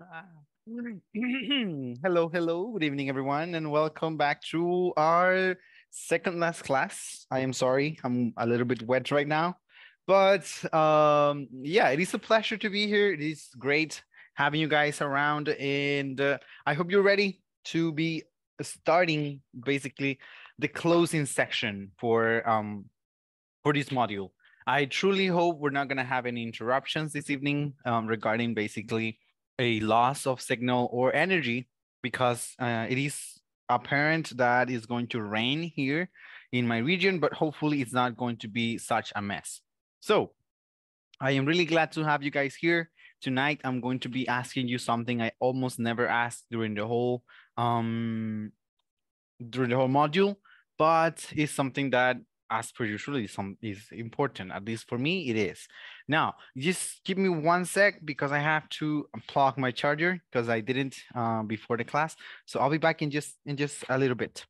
Uh, hello, hello. Good evening, everyone, and welcome back to our second last class. I am sorry, I'm a little bit wet right now, but um, yeah, it is a pleasure to be here. It is great having you guys around, and uh, I hope you're ready to be starting basically the closing section for um, for this module. I truly hope we're not going to have any interruptions this evening um, regarding basically a loss of signal or energy because uh, it is apparent that it's going to rain here in my region, but hopefully it's not going to be such a mess. So I am really glad to have you guys here. Tonight, I'm going to be asking you something I almost never ask during the whole um, during the whole module, but it's something that as per usual is, some, is important. At least for me, it is. Now, just give me one sec because I have to unplug my charger because I didn't uh, before the class. So I'll be back in just in just a little bit.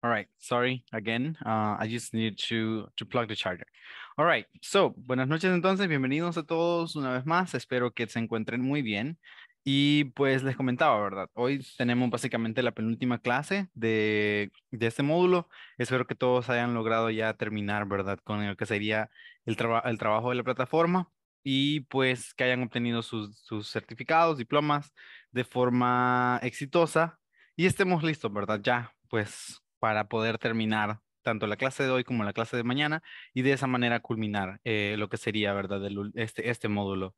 All right, sorry again. Uh, I just need to, plug the charger. All right, so buenas noches entonces, bienvenidos a todos una vez más. Espero que se encuentren muy bien. Y pues les comentaba, ¿verdad? Hoy tenemos básicamente la penúltima clase de, este módulo. Espero que todos hayan logrado ya terminar, ¿verdad? Con lo que sería el, el trabajo de la plataforma y pues que hayan obtenido sus, sus certificados, diplomas de forma exitosa y estemos listos, ¿verdad? Ya, pues para poder terminar tanto la clase de hoy como la clase de mañana y de esa manera culminar eh, lo que sería, ¿verdad?, este, este, módulo.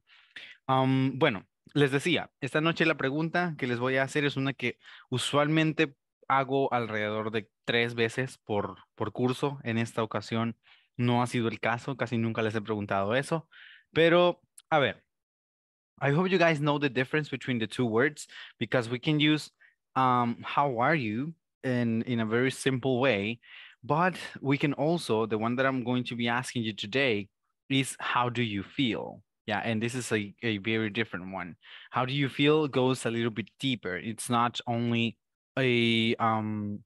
bueno, les decía, esta noche la pregunta que les voy a hacer es una que usualmente hago alrededor de tres veces por, curso. En esta ocasión no ha sido el caso, casi nunca les he preguntado eso, pero a ver. I hope you guys know the difference between the two words because we can use um, how are you in, in a very simple way. But we can also, the one that I'm going to be asking you today is how do you feel? Yeah, and this is a, a very different one. How do you feel goes a little bit deeper. It's not only a um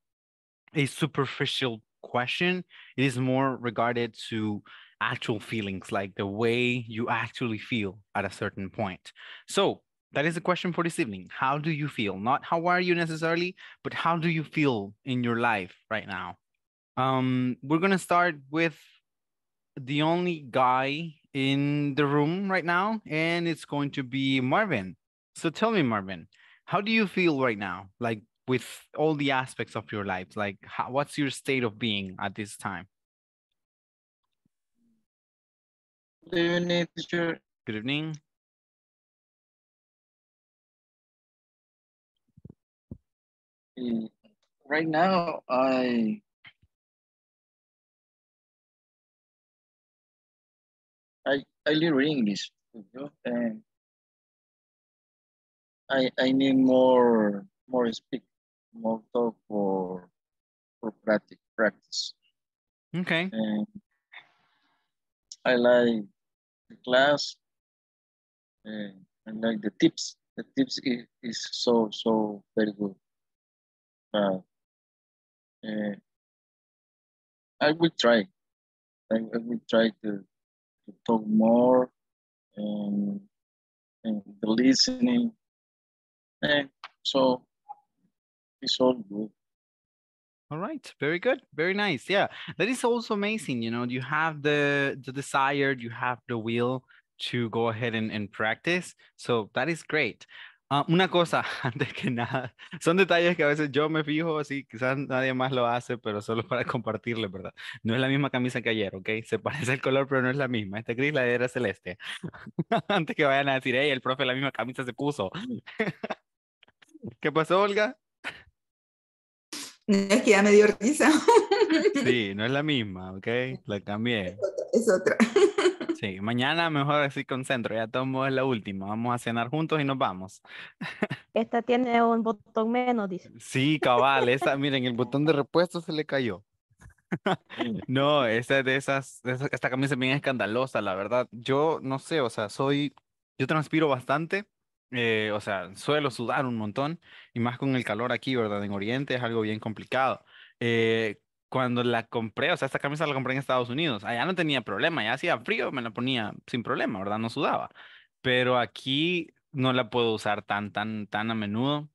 a superficial question. It is more regarded to actual feelings, like the way you actually feel at a certain point. So that is the question for this evening. How do you feel? Not how are you necessarily, but how do you feel in your life right now? Um, we're gonna start with the only guy in the room right now, and it's going to be Marvin. So tell me, Marvin, how do you feel right now? Like with all the aspects of your life, like how, what's your state of being at this time? Good evening, teacher. Good evening. Right now, I I I learn English, you know, and I I need more more speak more talk for for practice practice. Okay. And I like the class. And I like the tips. The tips is, is so so very good uh, uh, I will try. I, I will try to, to talk more and, and the listening. And so it's all good. All right, very good, very nice. Yeah, that is also amazing. You know, you have the the desire, you have the will to go ahead and, and practice. So that is great. Ah, una cosa, antes que nada, son detalles que a veces yo me fijo, así quizás nadie más lo hace, pero solo para compartirle, ¿verdad? No es la misma camisa que ayer, ¿ok? Se parece el color, pero no es la misma. Este gris, la de era celeste. antes que vayan a decir, hey, el profe la misma camisa se puso. ¿Qué pasó, Olga? es que ya me dio risa. sí, no es la misma, ¿ok? La cambié. Es otra. Sí, mañana mejor así concentro, ya tomo la última, vamos a cenar juntos y nos vamos. Esta tiene un botón menos, dice. Sí, cabal, esa, miren, el botón de repuesto se le cayó. No, esta de esas, esta camisa es bien escandalosa, la verdad. Yo no sé, o sea, soy, yo transpiro bastante, eh, o sea, suelo sudar un montón, y más con el calor aquí, ¿verdad? En Oriente es algo bien complicado. Eh, cuando la compré, o sea, esta camisa la compré en Estados Unidos, allá no tenía problema, ya hacía frío, me la ponía sin problema, ¿verdad? No sudaba. Pero aquí no la puedo usar tan, tan, tan a menudo.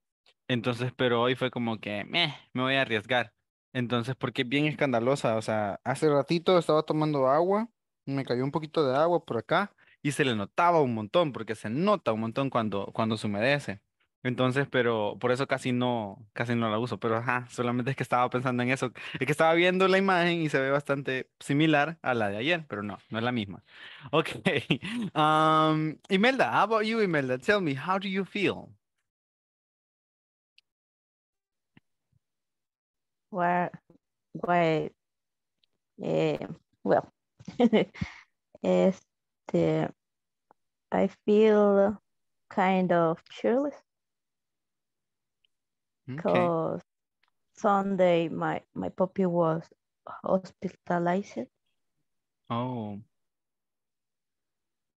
Entonces, pero hoy fue como que, meh, me voy a arriesgar. Entonces, porque bien escandalosa, o sea, hace ratito estaba tomando agua, me cayó un poquito de agua por acá y se le notaba un montón, porque se nota un montón cuando, cuando se humedece. Entonces, pero por eso casi no, casi no la uso, pero ajá, solamente es que estaba pensando en eso, es que estaba viendo la imagen y se ve bastante similar a la de ayer, pero no, no es la misma. Ok, um, Imelda, how about you, Imelda? Tell me, how do you feel? Why eh, well, este, I feel kind of cheerless. because okay. Sunday my my puppy was hospitalized. Oh.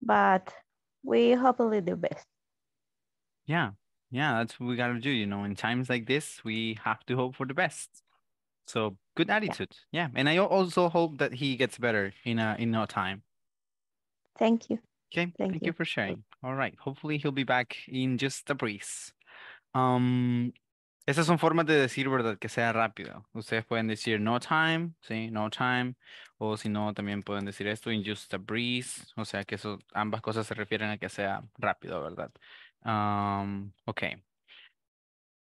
But we hopefully the best. Yeah, yeah, that's what we gotta do. You know, in times like this, we have to hope for the best. So good attitude. Yeah, yeah. and I also hope that he gets better in a, in no time. Thank you. Okay, thank, thank you. you for sharing. All right, hopefully he'll be back in just a breeze. Um, Esas son formas de decir, ¿verdad? Que sea rápido. Ustedes pueden decir no time, ¿sí? No time. O si no, también pueden decir esto, in just a breeze. O sea, que ambas cosas se refieren a que sea rápido, ¿verdad? Okay. Um, ok.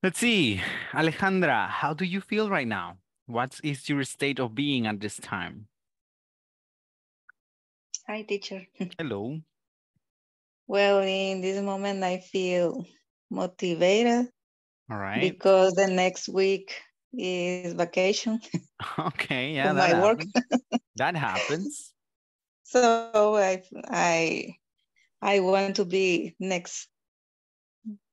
Let's see. Alejandra, how do you feel right now? What is your state of being at this time? Hi, teacher. Hello. Well, in this moment, I feel motivated All right. Because the next week is vacation. Okay, yeah, that my work. that happens. So I I I want to be next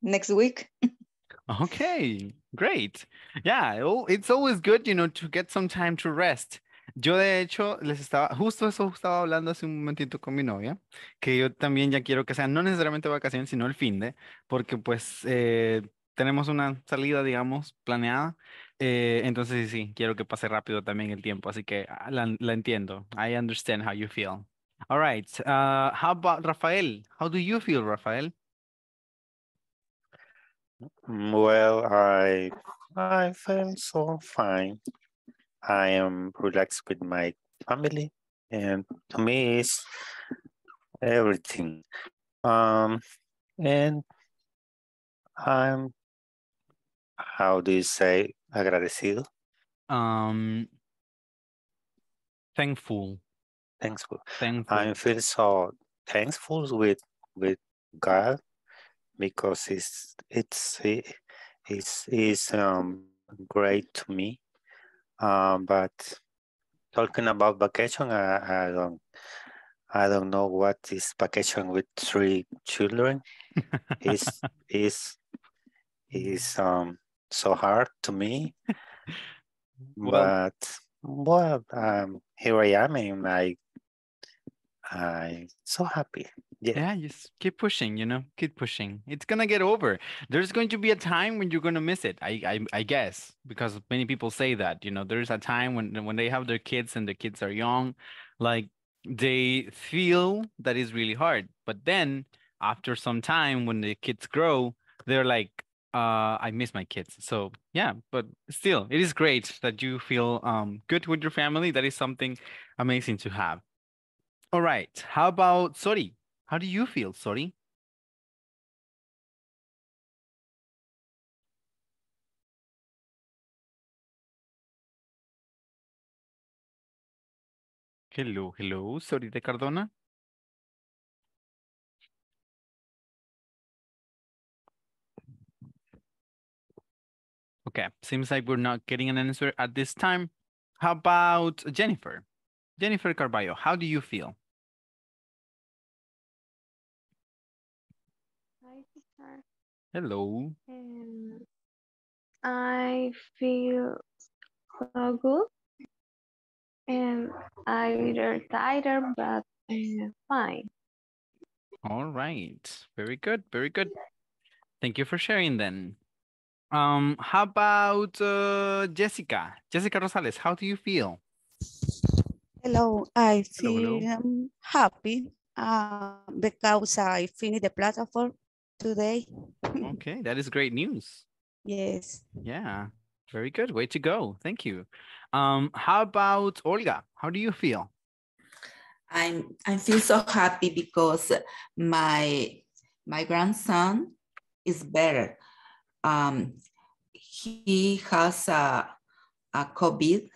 next week. okay, great. Yeah, oh, it's always good, you know, to get some time to rest. Yo de hecho les estaba, justo eso estaba hablando hace un momentito con mi novia, que yo también ya quiero que sean no necesariamente vacaciones, sino el fin de, porque pues eh, tenemos una salida, digamos, planeada. Eh, entonces, sí, quiero que pase rápido también el tiempo, así que ah, la, entiendo. I understand how you feel. All right. Uh, how about Rafael? How do you feel, Rafael? Well, I I feel so fine. I am relaxed with my family, and to me, is everything. Um, and I'm how do you say agradecido? Um, thankful. Thankful. Thankful. I feel so thankful with with God because it's it's it's is um great to me. Um, but talking about vacation, I, I don't I don't know what is vacation with three children is is is um so hard to me. well, but well, um, here I am, and I I'm so happy. Yeah. yeah, just keep pushing, you know, keep pushing. It's gonna get over. There's going to be a time when you're gonna miss it. I, I, I guess because many people say that, you know, there's a time when when they have their kids and the kids are young, like they feel that is really hard. But then after some time, when the kids grow, they're like, uh, I miss my kids. So yeah, but still, it is great that you feel um, good with your family. That is something amazing to have. All right. How about sorry? How do you feel, sorry? Hello, hello, sorry de Cardona. Okay, seems like we're not getting an answer at this time. How about Jennifer? Jennifer Carballo, how do you feel? Hi, teacher. Hello. Um, I feel so good. And I'm little but uh, fine. All right. Very good. Very good. Thank you for sharing then. Um, how about uh, Jessica? Jessica Rosales, how do you feel? Hello, I feel hello, hello. Um, happy uh, because I finished the platform today. okay, that is great news. Yes. Yeah, very good. Way to go. Thank you. Um, how about Olga? How do you feel? I'm I feel so happy because my my grandson is better um, he has a, a COVID.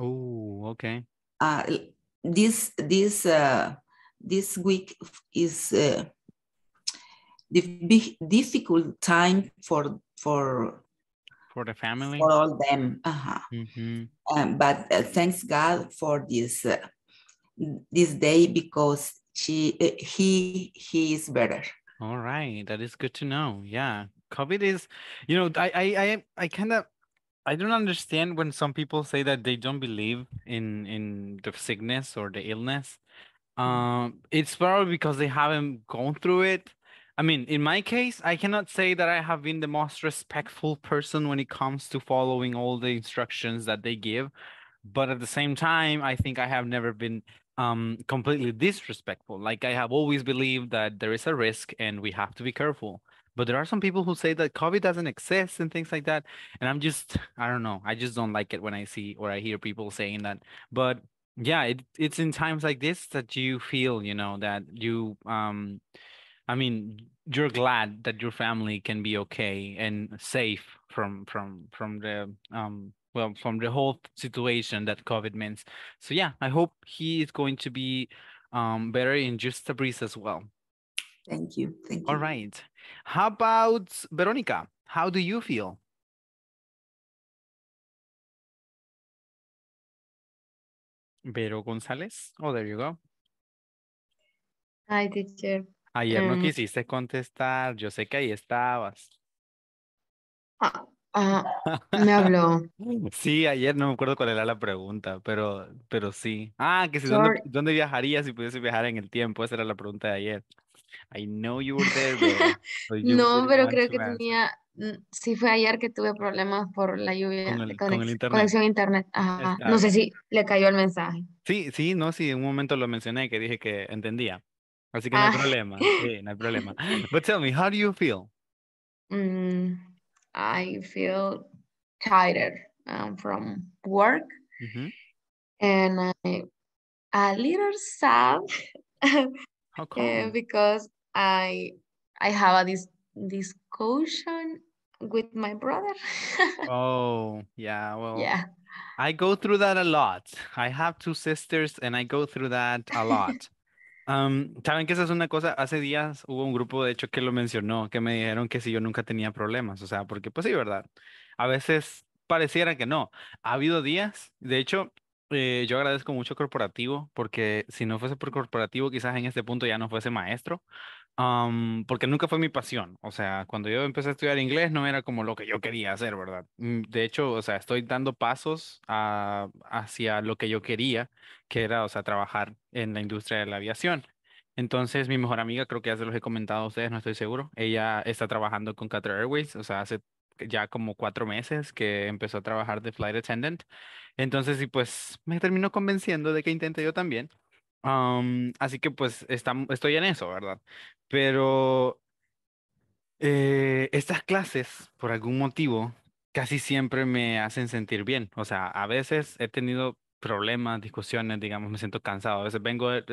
Oh, okay. Uh, this this uh, this week is uh, the difficult time for for for the family for all them. Uh-huh. Mm -hmm. um, but uh, thanks God for this uh, this day because she uh, he he is better. All right, that is good to know. Yeah, COVID is, you know, I I I, I kind of I don't understand when some people say that they don't believe in in the sickness or the illness. Mm-hmm. Um, it's probably because they haven't gone through it. I mean, in my case, I cannot say that I have been the most respectful person when it comes to following all the instructions that they give. But at the same time, I think I have never been um, completely disrespectful. Like I have always believed that there is a risk and we have to be careful. But there are some people who say that COVID doesn't exist and things like that. And I'm just, I don't know. I just don't like it when I see or I hear people saying that. But yeah, it, it's in times like this that you feel, you know, that you, um, I mean, you're glad that your family can be okay and safe from from from the um well from the whole situation that COVID means. So yeah, I hope he is going to be um, better in just a breeze as well. Thank you. Thank you. All right. How about Veronica? How do you feel? Vero González. Oh, there you go. Hi, teacher. Ayer no em. quisiste contestar. Yo sé que ahí estabas. Ah, ah me habló. sí, ayer no me acuerdo cuál era la pregunta, pero, pero sí. Ah, que si, ¿dónde, dónde viajarías si pudiese viajar en el tiempo? Esa era la pregunta de ayer. I know you were there. no, pero creo que tenía, mm, sí fue ayer que tuve problemas por la lluvia con el, internet. conexión internet. no sé si le cayó el mensaje. Sí, sí, no, sí, en un momento lo mencioné que dije que entendía. Así que no hay ah. problema, sí, no hay problema. But tell me, how do you feel? Mm, I feel tired um, from work and a little sad Porque eh, because I I have a discussion with my brother. oh, yeah. Well, yeah. I go through that a lot. I have two sisters and I go through that a lot. Um, Saben que esa es una cosa, hace días hubo un grupo de hecho que lo mencionó, que me dijeron que si yo nunca tenía problemas, o sea, porque pues sí, ¿verdad? A veces pareciera que no. Ha habido días, de hecho, eh, yo agradezco mucho Corporativo, porque si no fuese por Corporativo, quizás en este punto ya no fuese maestro, porque nunca fue mi pasión. O sea, cuando yo empecé a estudiar inglés no era como lo que yo quería hacer, ¿verdad? Mm, de hecho, o sea, estoy dando pasos hacia lo que yo quería, que era, o sea, trabajar en la industria de la aviación. Entonces, mi mejor amiga, creo que ya se los he comentado a ustedes, no estoy seguro, ella está trabajando con Qatar Airways, o sea, hace ya como cuatro meses que empezó a trabajar de flight attendant. Entonces, sí, pues me terminó convenciendo de que intente yo también. así que pues está, estoy en eso, ¿verdad? Pero eh, estas clases, por algún motivo, casi siempre me hacen sentir bien. O sea, a veces he tenido problemas, discusiones, digamos, me siento cansado. A veces vengo, he,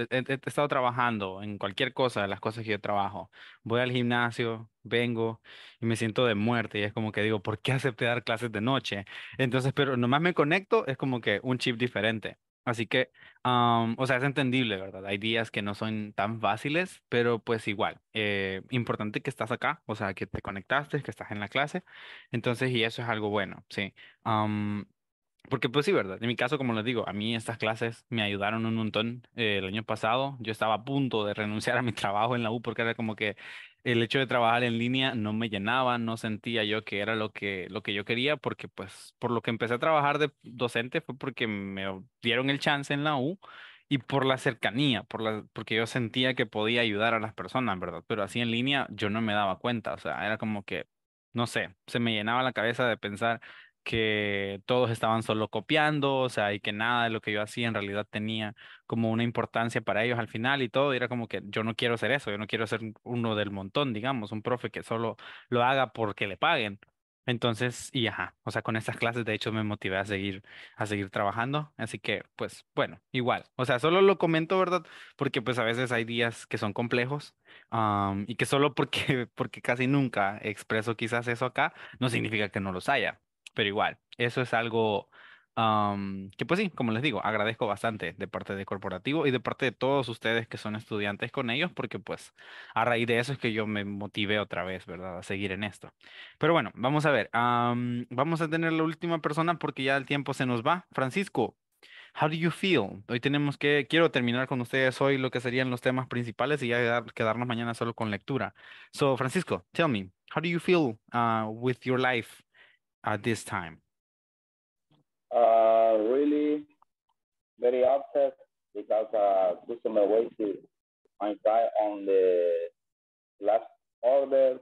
estado trabajando en cualquier cosa, las cosas que yo trabajo. Voy al gimnasio, vengo y me siento de muerte y es como que digo, ¿por qué acepté dar clases de noche? Entonces, pero nomás me conecto, es como que un chip diferente. Así que, o sea, es entendible, ¿verdad? Hay días que no son tan fáciles, pero pues igual, eh, importante que estás acá, o sea, que te conectaste, que estás en la clase, entonces, y eso es algo bueno, sí. Porque pues sí, ¿verdad? En mi caso, como les digo, a mí estas clases me ayudaron un montón. Eh, el año pasado yo estaba a punto de renunciar a mi trabajo en la U porque era como que el hecho de trabajar en línea no me llenaba, no sentía yo que era lo que, lo que yo quería porque pues por lo que empecé a trabajar de docente fue porque me dieron el chance en la U y por la cercanía, por la, porque yo sentía que podía ayudar a las personas, ¿verdad? Pero así en línea yo no me daba cuenta, o sea, era como que, no sé, se me llenaba la cabeza de pensar que todos estaban solo copiando, o sea, y que nada de lo que yo hacía en realidad tenía como una importancia para ellos al final y todo, y era como que yo no quiero hacer eso, yo no quiero ser uno del montón, digamos, un profe que solo lo haga porque le paguen. Entonces, y ajá, o sea, con estas clases de hecho me motivé a seguir, a seguir trabajando, así que pues bueno, igual, o sea, solo lo comento, ¿verdad? Porque pues a veces hay días que son complejos y que solo porque, porque casi nunca expreso quizás eso acá, no significa que no los haya, pero igual, eso es algo que pues sí, como les digo, agradezco bastante de parte de Corporativo y de parte de todos ustedes que son estudiantes con ellos, porque pues a raíz de eso es que yo me motivé otra vez, ¿verdad? A seguir en esto. Pero bueno, vamos a ver, vamos a tener la última persona porque ya el tiempo se nos va. Francisco, How do you feel? Hoy tenemos que, quiero terminar con ustedes hoy lo que serían los temas principales y ya quedarnos mañana solo con lectura. So, Francisco, tell me, how do you feel uh, with your life at this time? Uh, really, very upset because uh, customer wasted my time on the last order,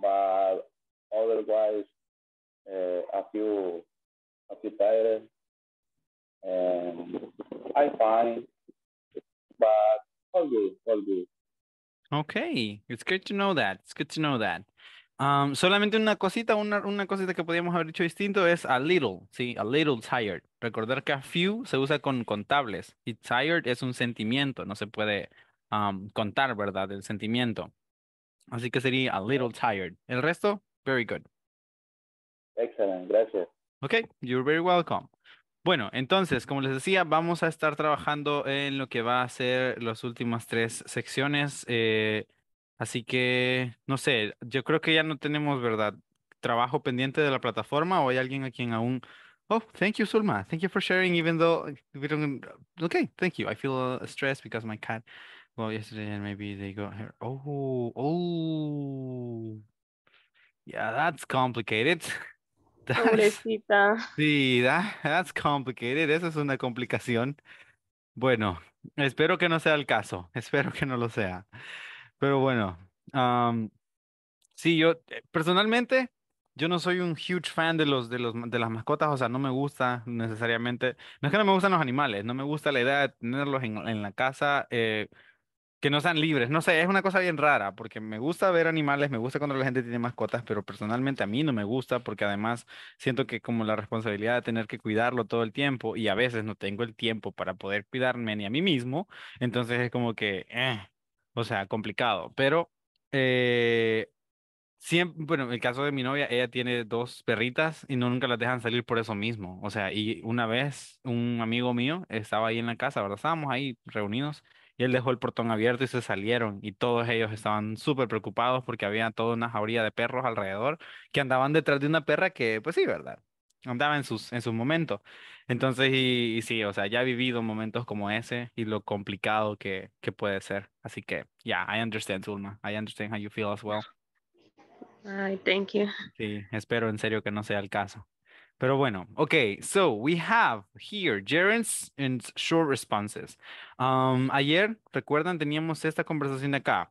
but otherwise, uh, a few, a few tires, and I find, but all good, all good. Okay, it's good to know that. It's good to know that. Um, solamente una cosita, una, una, cosita que podríamos haber dicho distinto es a little, sí, a little tired. Recordar que a few se usa con contables y tired es un sentimiento, no se puede contar, ¿verdad? El sentimiento. Así que sería a little tired. El resto, very good. Excelente, gracias. Ok, you're very welcome. Bueno, entonces, como les decía, vamos a estar trabajando en lo que va a ser las últimas tres secciones. Eh, Así que, no sé, yo creo que ya no tenemos, ¿verdad? Trabajo pendiente de la plataforma o hay alguien a quien aún... Oh, thank you, Sulma. Thank you for sharing, even though we don't... Okay, thank you. I feel stressed because my cat well yesterday and maybe they got here. Oh, oh. Yeah, that's complicated. That's, Pobrecita. Sí, that's complicated. Esa es una complicación. Bueno, espero que no sea el caso. Espero que no lo sea. Pero bueno, sí, yo eh, personalmente, yo no soy un huge fan de los, de los de las mascotas, o sea, no me gusta necesariamente, no es que no me gustan los animales, no me gusta la idea de tenerlos en, en la casa, eh, que no sean libres, no sé, es una cosa bien rara, porque me gusta ver animales, me gusta cuando la gente tiene mascotas, pero personalmente a mí no me gusta, porque además siento que como la responsabilidad de tener que cuidarlo todo el tiempo, y a veces no tengo el tiempo para poder cuidarme ni a mí mismo, entonces es como que... Eh, o sea, complicado, pero eh, siempre, bueno, el caso de mi novia, ella tiene dos perritas y no nunca las dejan salir por eso mismo. O sea, y una vez un amigo mío estaba ahí en la casa, ¿verdad? Estábamos ahí reunidos y él dejó el portón abierto y se salieron y todos ellos estaban súper preocupados porque había toda una jauría de perros alrededor que andaban detrás de una perra que, pues sí, ¿verdad? andaba en, sus, en sus momentos. Entonces, y, sí, o sea, ya he vivido momentos como ese y lo complicado que, que puede ser. Así que, ya I understand, Zulma. I understand how you feel as well. thank you. Sí, espero en serio que no sea el caso. Pero bueno, okay, so we have here Jaren's and short responses. Um, ayer, recuerdan, teníamos esta conversación de acá.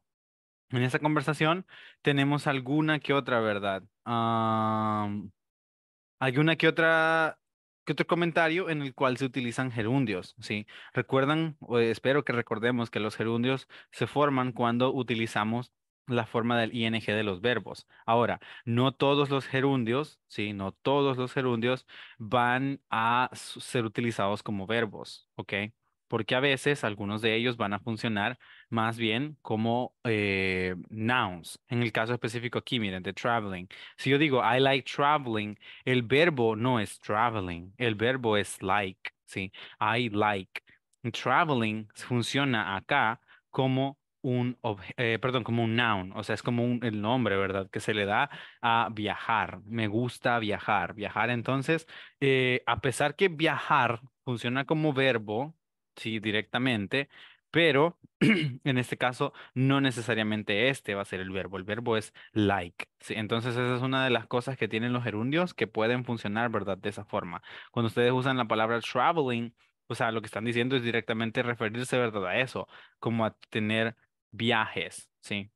En esta conversación tenemos alguna que otra, ¿verdad? Um, hay una que otra que otro comentario en el cual se utilizan gerundios, ¿sí? Recuerdan, o espero que recordemos que los gerundios se forman cuando utilizamos la forma del ing de los verbos. Ahora, no todos los gerundios, ¿sí? No todos los gerundios van a ser utilizados como verbos, ¿ok? porque a veces algunos de ellos van a funcionar más bien como eh, nouns. En el caso específico aquí, miren, de traveling. Si yo digo, I like traveling, el verbo no es traveling, el verbo es like, ¿sí? I like. Traveling funciona acá como un, eh, perdón, como un noun, o sea, es como el nombre, ¿verdad? Que se le da a viajar. Me gusta viajar. Viajar, entonces, eh, a pesar que viajar funciona como verbo, sí, directamente, pero en este caso no necesariamente este va a ser el verbo, el verbo es like. ¿sí? Entonces esa es una de las cosas que tienen los gerundios que pueden funcionar, ¿verdad? De esa forma. Cuando ustedes usan la palabra traveling, o sea, lo que están diciendo es directamente referirse, ¿verdad? A eso, como a tener viajes, ¿sí?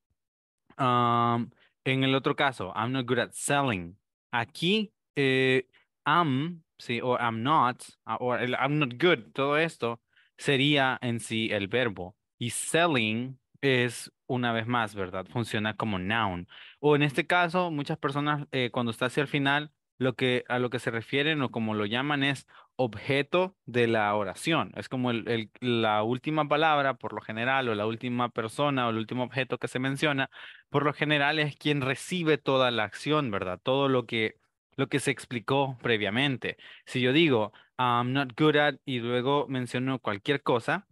en el otro caso, I'm not good at selling. Aquí, I'm eh, am, ¿sí? O I'm not, ah, or I'm not good, todo esto sería en sí el verbo. Y selling es una vez más, ¿verdad? Funciona como noun. O en este caso, muchas personas eh, cuando está hacia el final, lo que, a lo que se refieren o como lo llaman es objeto de la oración. Es como la última palabra, por lo general, o la última persona o el último objeto que se menciona, por lo general es quien recibe toda la acción, ¿verdad? Todo lo que, lo que se explicó previamente. Si yo digo, I'm not good at y luego menciono cualquier cosa,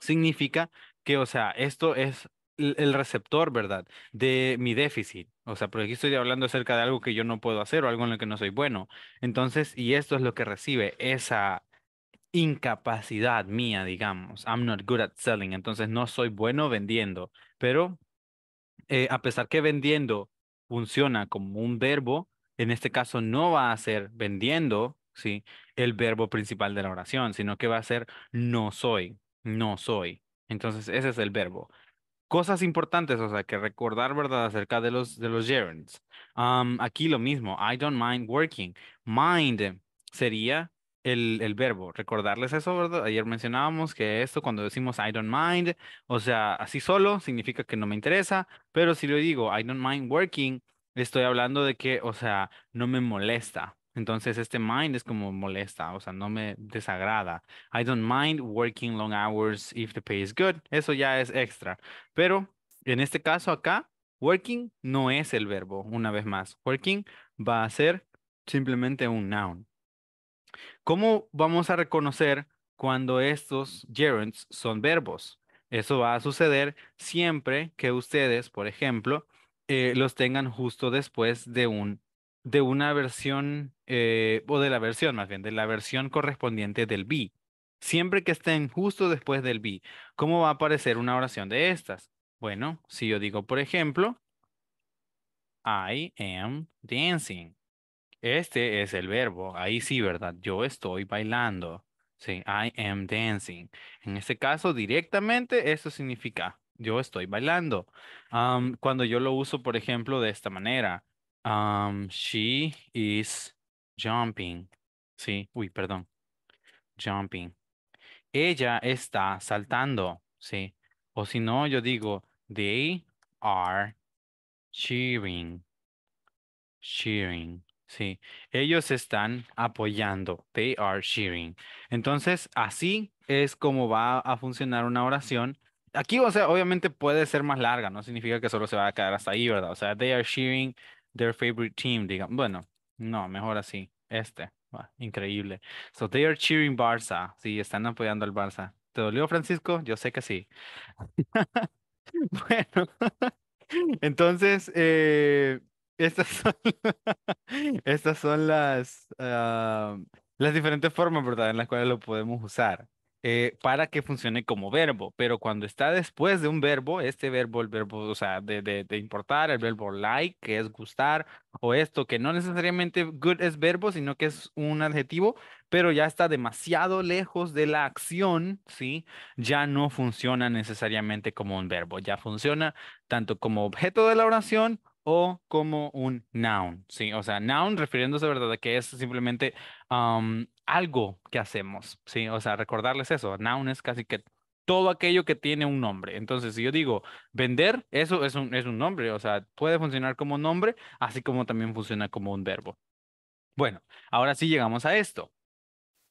significa que, o sea, esto es el receptor, ¿verdad? De mi déficit. O sea, porque aquí estoy hablando acerca de algo que yo no puedo hacer o algo en lo que no soy bueno. Entonces, y esto es lo que recibe esa incapacidad mía, digamos. I'm not good at selling. Entonces, no soy bueno vendiendo. Pero, eh, a pesar que vendiendo funciona como un verbo, en este caso no va a ser vendiendo ¿sí? el verbo principal de la oración, sino que va a ser no soy, no soy. Entonces, ese es el verbo. Cosas importantes, o sea, que recordar, ¿verdad?, acerca de los, de los gerunds. aquí lo mismo, I don't mind working. Mind sería el, el, verbo, recordarles eso, ¿verdad? Ayer mencionábamos que esto cuando decimos I don't mind, o sea, así solo significa que no me interesa, pero si lo digo I don't mind working, estoy hablando de que, o sea, no me molesta, entonces este mind es como molesta, o sea, no me desagrada. I don't mind working long hours if the pay is good. Eso ya es extra. Pero en este caso acá, working no es el verbo, una vez más. Working va a ser simplemente un noun. ¿Cómo vamos a reconocer cuando estos gerunds son verbos? Eso va a suceder siempre que ustedes, por ejemplo, eh, los tengan justo después de un de una versión, eh, o de la versión más bien, de la versión correspondiente del b Siempre que estén justo después del b ¿cómo va a aparecer una oración de estas? Bueno, si yo digo, por ejemplo, I am dancing. Este es el verbo. Ahí sí, ¿verdad? Yo estoy bailando. Sí, I am dancing. En este caso, directamente, eso significa yo estoy bailando. cuando yo lo uso, por ejemplo, de esta manera. Um, she is jumping. Sí, uy, perdón. Jumping. Ella está saltando, sí. O si no, yo digo, they are cheering. Cheering, sí. Ellos están apoyando. They are cheering. Entonces, así es como va a funcionar una oración. Aquí, o sea, obviamente puede ser más larga, no significa que solo se va a quedar hasta ahí, ¿verdad? O sea, they are cheering their favorite team, digan, bueno, no, mejor así, este, increíble. So they are cheering Barça, sí, están apoyando al Barça. ¿Te dolió, Francisco? Yo sé que sí. bueno, entonces, eh, estas son, estas son las, ah, las diferentes formas, ¿verdad?, en las cuales lo podemos usar. Eh, para que funcione como verbo, pero cuando está después de un verbo, este verbo, el verbo, o sea, de, importar, el verbo like, que es gustar, o esto, que no necesariamente good es verbo, sino que es un adjetivo, pero ya está demasiado lejos de la acción, ¿sí? Ya no funciona necesariamente como un verbo, ya funciona tanto como objeto de la oración o como un noun, ¿sí? O sea, noun refiriéndose, ¿verdad?, a que es simplemente algo que hacemos, ¿sí? O sea, recordarles eso. Noun es casi que todo aquello que tiene un nombre. Entonces, si yo digo vender, eso es un, es un nombre, o sea, puede funcionar como nombre, así como también funciona como un verbo. Bueno, ahora sí llegamos a esto.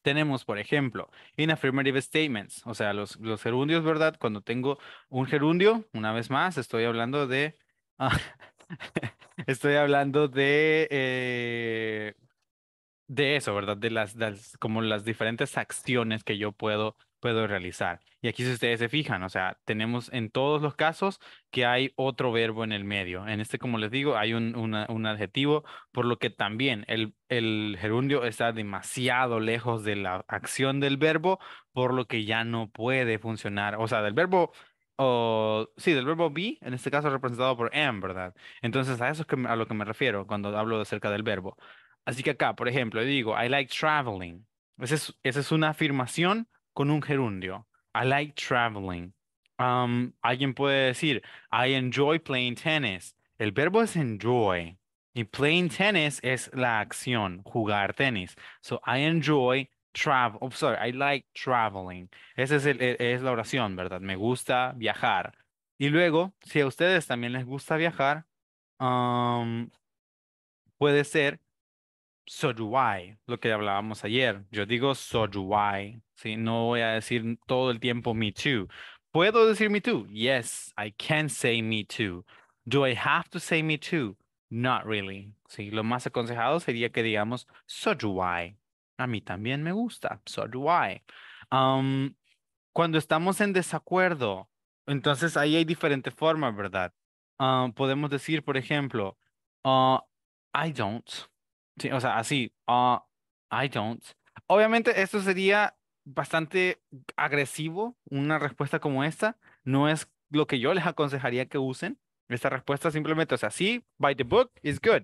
Tenemos, por ejemplo, in affirmative statements, o sea, los, gerundios, ¿verdad? Cuando tengo un gerundio, una vez más, estoy hablando de... estoy hablando de... Eh, de eso, ¿verdad? De las, como las diferentes acciones que yo puedo, puedo realizar. Y aquí si ustedes se fijan, o sea, tenemos en todos los casos que hay otro verbo en el medio. En este, como les digo, hay un, un adjetivo, por lo que también el, el gerundio está demasiado lejos de la acción del verbo, por lo que ya no puede funcionar. O sea, del verbo o sí, del verbo be, en este caso representado por am, ¿verdad? Entonces, a eso es a lo que me refiero cuando hablo acerca del verbo. Así que acá, por ejemplo, digo, I like traveling. Esa es, una afirmación con un gerundio. I like traveling. Um, alguien puede decir, I enjoy playing tennis. El verbo es enjoy. Y playing tennis es la acción, jugar tenis. So I enjoy travel. Oh, sorry, I like traveling. Esa e, es, la oración, ¿verdad? Me gusta viajar. Y luego, si a ustedes también les gusta viajar, um, puede ser so do I, lo que hablábamos ayer. Yo digo so do I, ¿sí? No voy a decir todo el tiempo me too. ¿Puedo decir me too? Yes, I can say me too. Do I have to say me too? Not really. ¿sí? Lo más aconsejado sería que digamos so do I. A mí también me gusta, so do I. Um, cuando estamos en desacuerdo, entonces ahí hay diferentes formas, ¿verdad? Ah, podemos decir, por ejemplo, ah, I don't. Sí, o sea, así, ah, I don't. Obviamente esto sería bastante agresivo, una respuesta como esta. No es lo que yo les aconsejaría que usen. Esta respuesta simplemente, o sea, sí, by the book is good.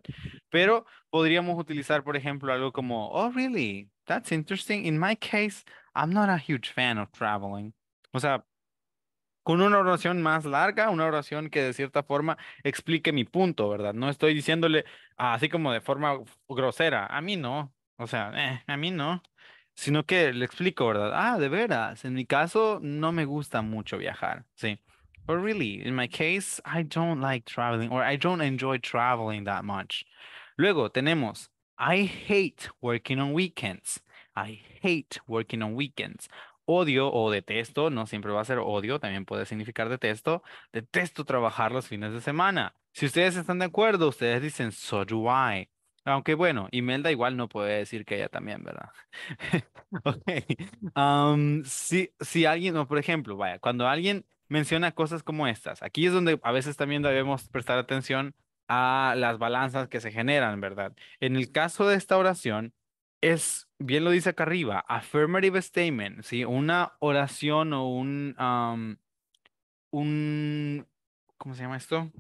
Pero podríamos utilizar, por ejemplo, algo como, oh, really? That's interesting. In my case, I'm not a huge fan of traveling. O sea, con una oración más larga, una oración que de cierta forma explique mi punto, ¿verdad? No estoy diciéndole, Ah, así como de forma grosera. A mí no, o sea, eh, a mí no. Sino que le explico, ¿verdad? Ah, de veras, en mi caso no me gusta mucho viajar, sí. But really, in my case, I don't like traveling or I don't enjoy traveling that much. Luego tenemos, I hate working on weekends. I hate working on weekends. Odio o detesto, no siempre va a ser odio, también puede significar detesto. Detesto trabajar los fines de semana. Si ustedes están de acuerdo, ustedes dicen, so do I. Aunque bueno, Imelda igual no puede decir que ella también, ¿verdad? ok. si, si alguien, por ejemplo, vaya, cuando alguien menciona cosas como estas, aquí es donde a veces también debemos prestar atención a las balanzas que se generan, ¿verdad? En el caso de esta oración, es, bien lo dice acá arriba, affirmative statement, ¿sí? Una oración o un, un, ¿cómo se llama esto?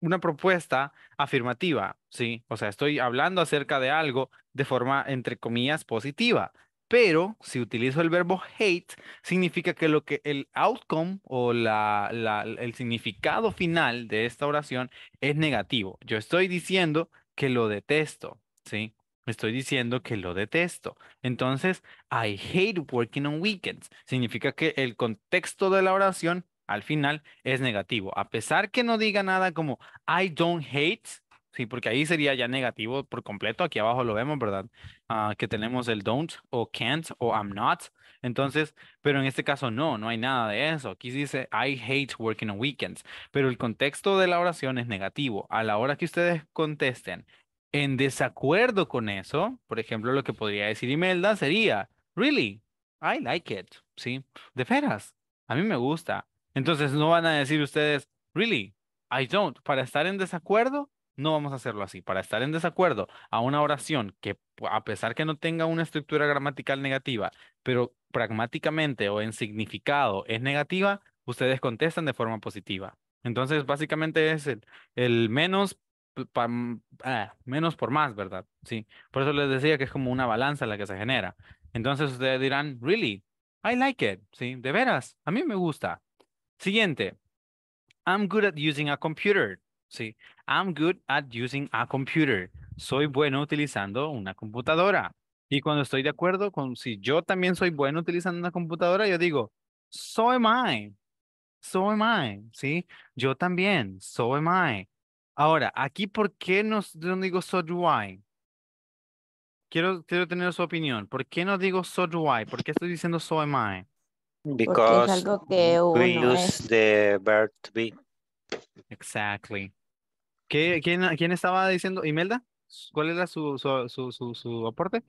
una propuesta afirmativa, ¿sí? O sea, estoy hablando acerca de algo de forma, entre comillas, positiva. Pero si utilizo el verbo hate, significa que lo que el outcome o la, el significado final de esta oración es negativo. Yo estoy diciendo que lo detesto, ¿sí? Estoy diciendo que lo detesto. Entonces, I hate working on weekends. Significa que el contexto de la oración al final es negativo. A pesar que no diga nada como I don't hate, sí, porque ahí sería ya negativo por completo. Aquí abajo lo vemos, ¿verdad? Ah, que tenemos el don't o can't o I'm not. Entonces, pero en este caso no, no hay nada de eso. Aquí dice I hate working on weekends, pero el contexto de la oración es negativo. A la hora que ustedes contesten en desacuerdo con eso, por ejemplo, lo que podría decir Imelda sería, really, I like it, ¿sí? De veras, a mí me gusta. Entonces no van a decir ustedes, really, I don't. Para estar en desacuerdo, no vamos a hacerlo así. Para estar en desacuerdo a una oración que, a pesar que no tenga una estructura gramatical negativa, pero pragmáticamente o en significado es negativa, ustedes contestan de forma positiva. Entonces, básicamente es el, menos, ah, menos por más, ¿verdad? Sí. Por eso les decía que es como una balanza la que se genera. Entonces, ustedes dirán, really, I like it. Sí, de veras, a mí me gusta. Siguiente. I'm good at using a computer. Sí. I'm good at using a computer. Soy bueno utilizando una computadora. Y cuando estoy de acuerdo con si yo también soy bueno utilizando una computadora, yo digo, so am I. So am I. Sí. Yo también. So am I. Ahora, aquí, ¿por qué no, digo so do I? Quiero, quiero tener su opinión. ¿Por qué no digo so do I? ¿Por qué estoy diciendo so am I? Because we use the verb to be. Exactly. ¿Qué, quién, quién, estaba diciendo? ¿Imelda? ¿Cuál era su, su, su, su, su aporte?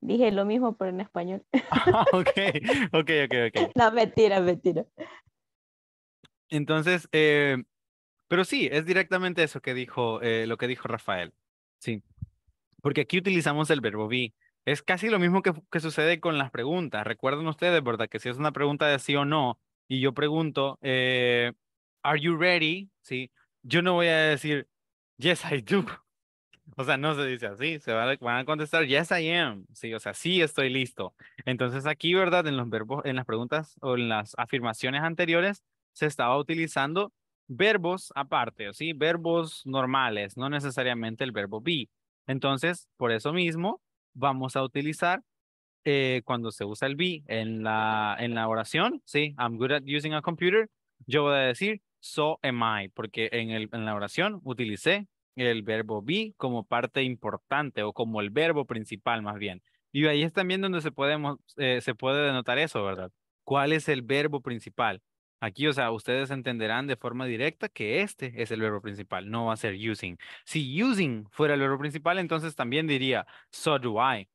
Dije lo mismo, pero en español. Ah, ok, ok, ok, No, mentira, mentira. Entonces, eh, pero sí, es directamente eso que dijo, eh, lo que dijo Rafael. Sí. Porque aquí utilizamos el verbo be. Es casi lo mismo que, sucede con las preguntas. Recuerden ustedes, ¿verdad? Que si es una pregunta de sí o no, y yo pregunto, eh, ¿Are you ready? Sí, yo no voy a decir, Yes, I do. O sea, no se dice así, se van a, contestar, yes, I am. Sí, o sea, sí estoy listo. Entonces aquí, ¿verdad? En los verbos, en las preguntas o en las afirmaciones anteriores, se estaba utilizando verbos aparte, ¿sí? Verbos normales, no necesariamente el verbo be. Entonces, por eso mismo, vamos a utilizar eh, cuando se usa el be en la, en la oración, ¿sí? I'm good at using a computer. Yo voy a decir, so am I, porque en, la oración utilicé el verbo be como parte importante o como el verbo principal más bien. Y ahí es también donde se, podemos, eh, se puede denotar eso, ¿verdad? ¿Cuál es el verbo principal? Aquí, o sea, ustedes entenderán de forma directa que este es el verbo principal, no va a ser using. Si using fuera el verbo principal, entonces también diría, so do I.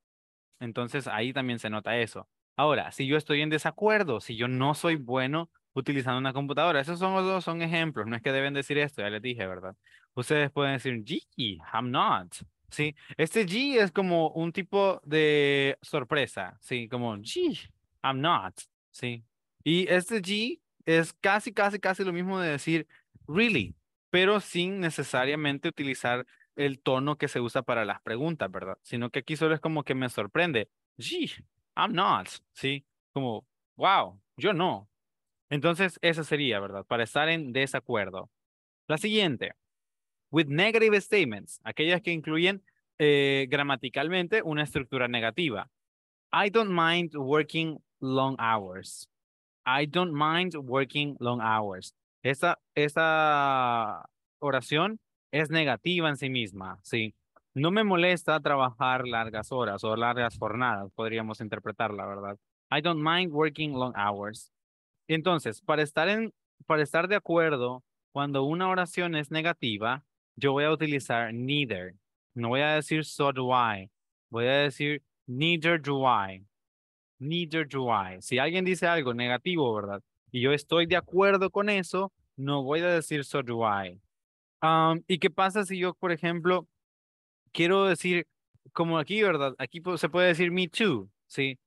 Entonces ahí también se nota eso. Ahora, si yo estoy en desacuerdo, si yo no soy bueno utilizando una computadora, esos son los dos, son ejemplos, no es que deben decir esto, ya les dije, ¿verdad? Ustedes pueden decir, G, I'm not. Sí, este G es como un tipo de sorpresa, sí, como G, I'm not, sí. Y este G es casi, casi, casi lo mismo de decir really, pero sin necesariamente utilizar el tono que se usa para las preguntas, ¿verdad? Sino que aquí solo es como que me sorprende. Gee, I'm not, ¿sí? Como, wow, yo no. Entonces, esa sería, ¿verdad? Para estar en desacuerdo. La siguiente, with negative statements, aquellas que incluyen eh, gramaticalmente una estructura negativa. I don't mind working long hours. I don't mind working long hours. Esa, oración es negativa en sí misma, ¿sí? No me molesta trabajar largas horas o largas jornadas, podríamos interpretarla, ¿verdad? I don't mind working long hours. Entonces, para estar, para estar de acuerdo, cuando una oración es negativa, yo voy a utilizar neither. No voy a decir so do I. Voy a decir neither do I. Neither do I. Si alguien dice algo negativo, ¿verdad? Y yo estoy de acuerdo con eso, no voy a decir so do I. Um, ¿Y qué pasa si yo, por ejemplo, quiero decir, como aquí, ¿verdad? Aquí se puede decir me too, ¿sí?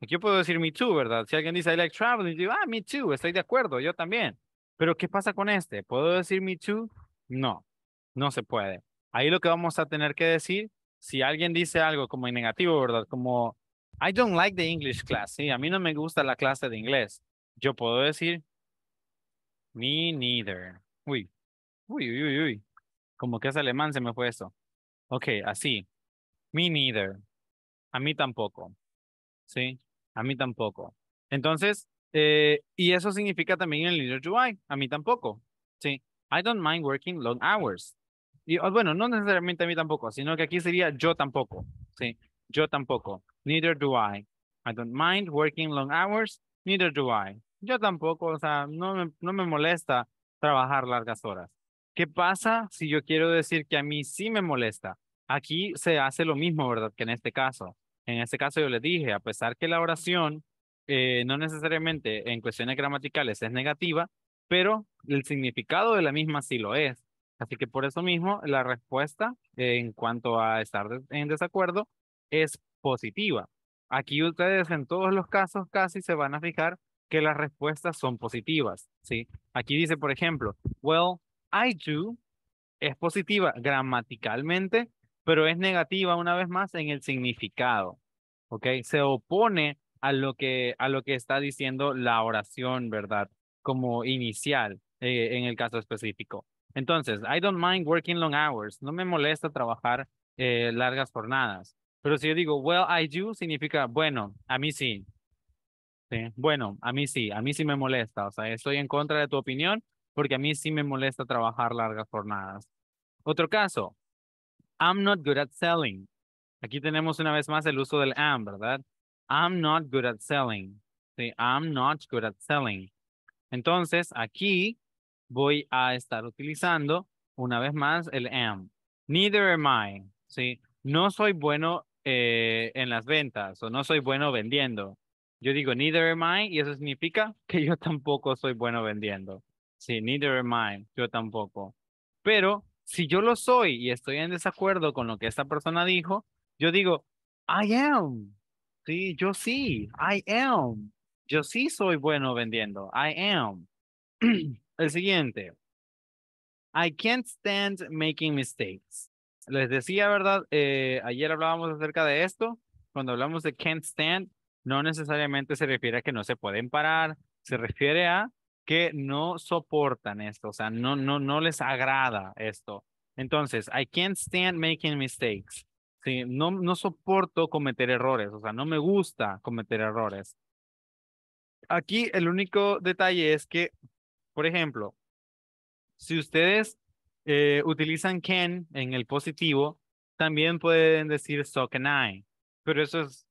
Aquí yo puedo decir me too, ¿verdad? Si alguien dice I like traveling, yo digo, ah, me too, estoy de acuerdo, yo también. Pero ¿qué pasa con este? ¿Puedo decir me too? No, no se puede. Ahí lo que vamos a tener que decir, si alguien dice algo como negativo, ¿verdad? Como I don't like the English class. Sí, a mí no me gusta la clase de inglés. Yo puedo decir, me neither. Uy, uy, uy, uy, Como que es alemán se me fue eso. Ok, así. Me neither. A mí tampoco. Sí, a mí tampoco. Entonces, eh, y eso significa también en el Leader UI. A mí tampoco. Sí, I don't mind working long hours. Y bueno, no necesariamente a mí tampoco, sino que aquí sería yo tampoco. Sí, yo tampoco. Neither do I. I don't mind working long hours. Neither do I. Yo tampoco, o sea, no me, no me molesta trabajar largas horas. ¿Qué pasa si yo quiero decir que a mí sí me molesta? Aquí se hace lo mismo, ¿verdad? Que en este caso. En este caso yo le dije, a pesar que la oración eh, no necesariamente en cuestiones gramaticales es negativa, pero el significado de la misma sí lo es. Así que por eso mismo la respuesta en cuanto a estar en desacuerdo es positiva. Aquí ustedes en todos los casos casi se van a fijar que las respuestas son positivas, ¿sí? Aquí dice, por ejemplo, well, I do es positiva gramaticalmente, pero es negativa una vez más en el significado, ¿ok? Se opone a lo que, a lo que está diciendo la oración, ¿verdad? Como inicial eh, en el caso específico. Entonces, I don't mind working long hours. No me molesta trabajar eh, largas jornadas. Pero si yo digo, well, I do, significa, bueno, a mí sí. sí. Bueno, a mí sí, a mí sí me molesta. O sea, estoy en contra de tu opinión porque a mí sí me molesta trabajar largas jornadas. Otro caso, I'm not good at selling. Aquí tenemos una vez más el uso del am, ¿verdad? I'm not good at selling. I'm not good at selling. Entonces, aquí voy a estar utilizando una vez más el am. Neither am I. no soy bueno eh, en las ventas o no soy bueno vendiendo. Yo digo, neither am I, y eso significa que yo tampoco soy bueno vendiendo. Sí, neither am I, yo tampoco. Pero si yo lo soy y estoy en desacuerdo con lo que esta persona dijo, yo digo, I am. Sí, yo sí, I am. Yo sí soy bueno vendiendo, I am. El siguiente. I can't stand making mistakes les decía, ¿verdad? Eh, ayer hablábamos acerca de esto. Cuando hablamos de can't stand, no necesariamente se refiere a que no se pueden parar, se refiere a que no soportan esto, o sea, no, no, no les agrada esto. Entonces, I can't stand making mistakes. no, no soporto cometer errores, o sea, no me gusta cometer errores. Aquí el único detalle es que, por ejemplo, si ustedes eh, utilizan can en el positivo, también pueden decir so can I, pero eso es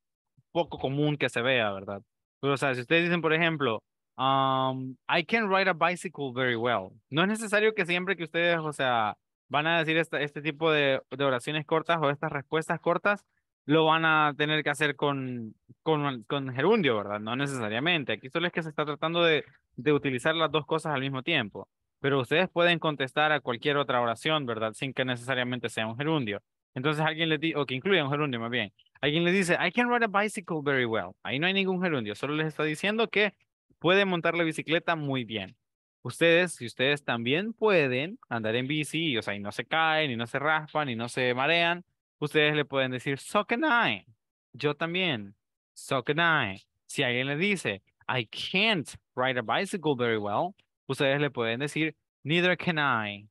poco común que se vea, ¿verdad? Pero, o sea, si ustedes dicen, por ejemplo, um, I can ride a bicycle very well, no es necesario que siempre que ustedes, o sea, van a decir este tipo de, oraciones cortas o estas respuestas cortas, lo van a tener que hacer con, con, con gerundio, ¿verdad? No necesariamente. Aquí solo es que se está tratando de, de utilizar las dos cosas al mismo tiempo pero ustedes pueden contestar a cualquier otra oración, ¿verdad? Sin que necesariamente sea un gerundio. Entonces alguien le dice, o que incluya un gerundio más bien, alguien le dice, I can ride a bicycle very well. Ahí no hay ningún gerundio, solo les está diciendo que puede montar la bicicleta muy bien. Ustedes, si ustedes también pueden andar en bici, o sea, y no se caen, y no se raspan, y no se marean, ustedes le pueden decir, so can I. Yo también, so can I. Si alguien le dice, I can't ride a bicycle very well, ustedes le pueden decir, neither can I.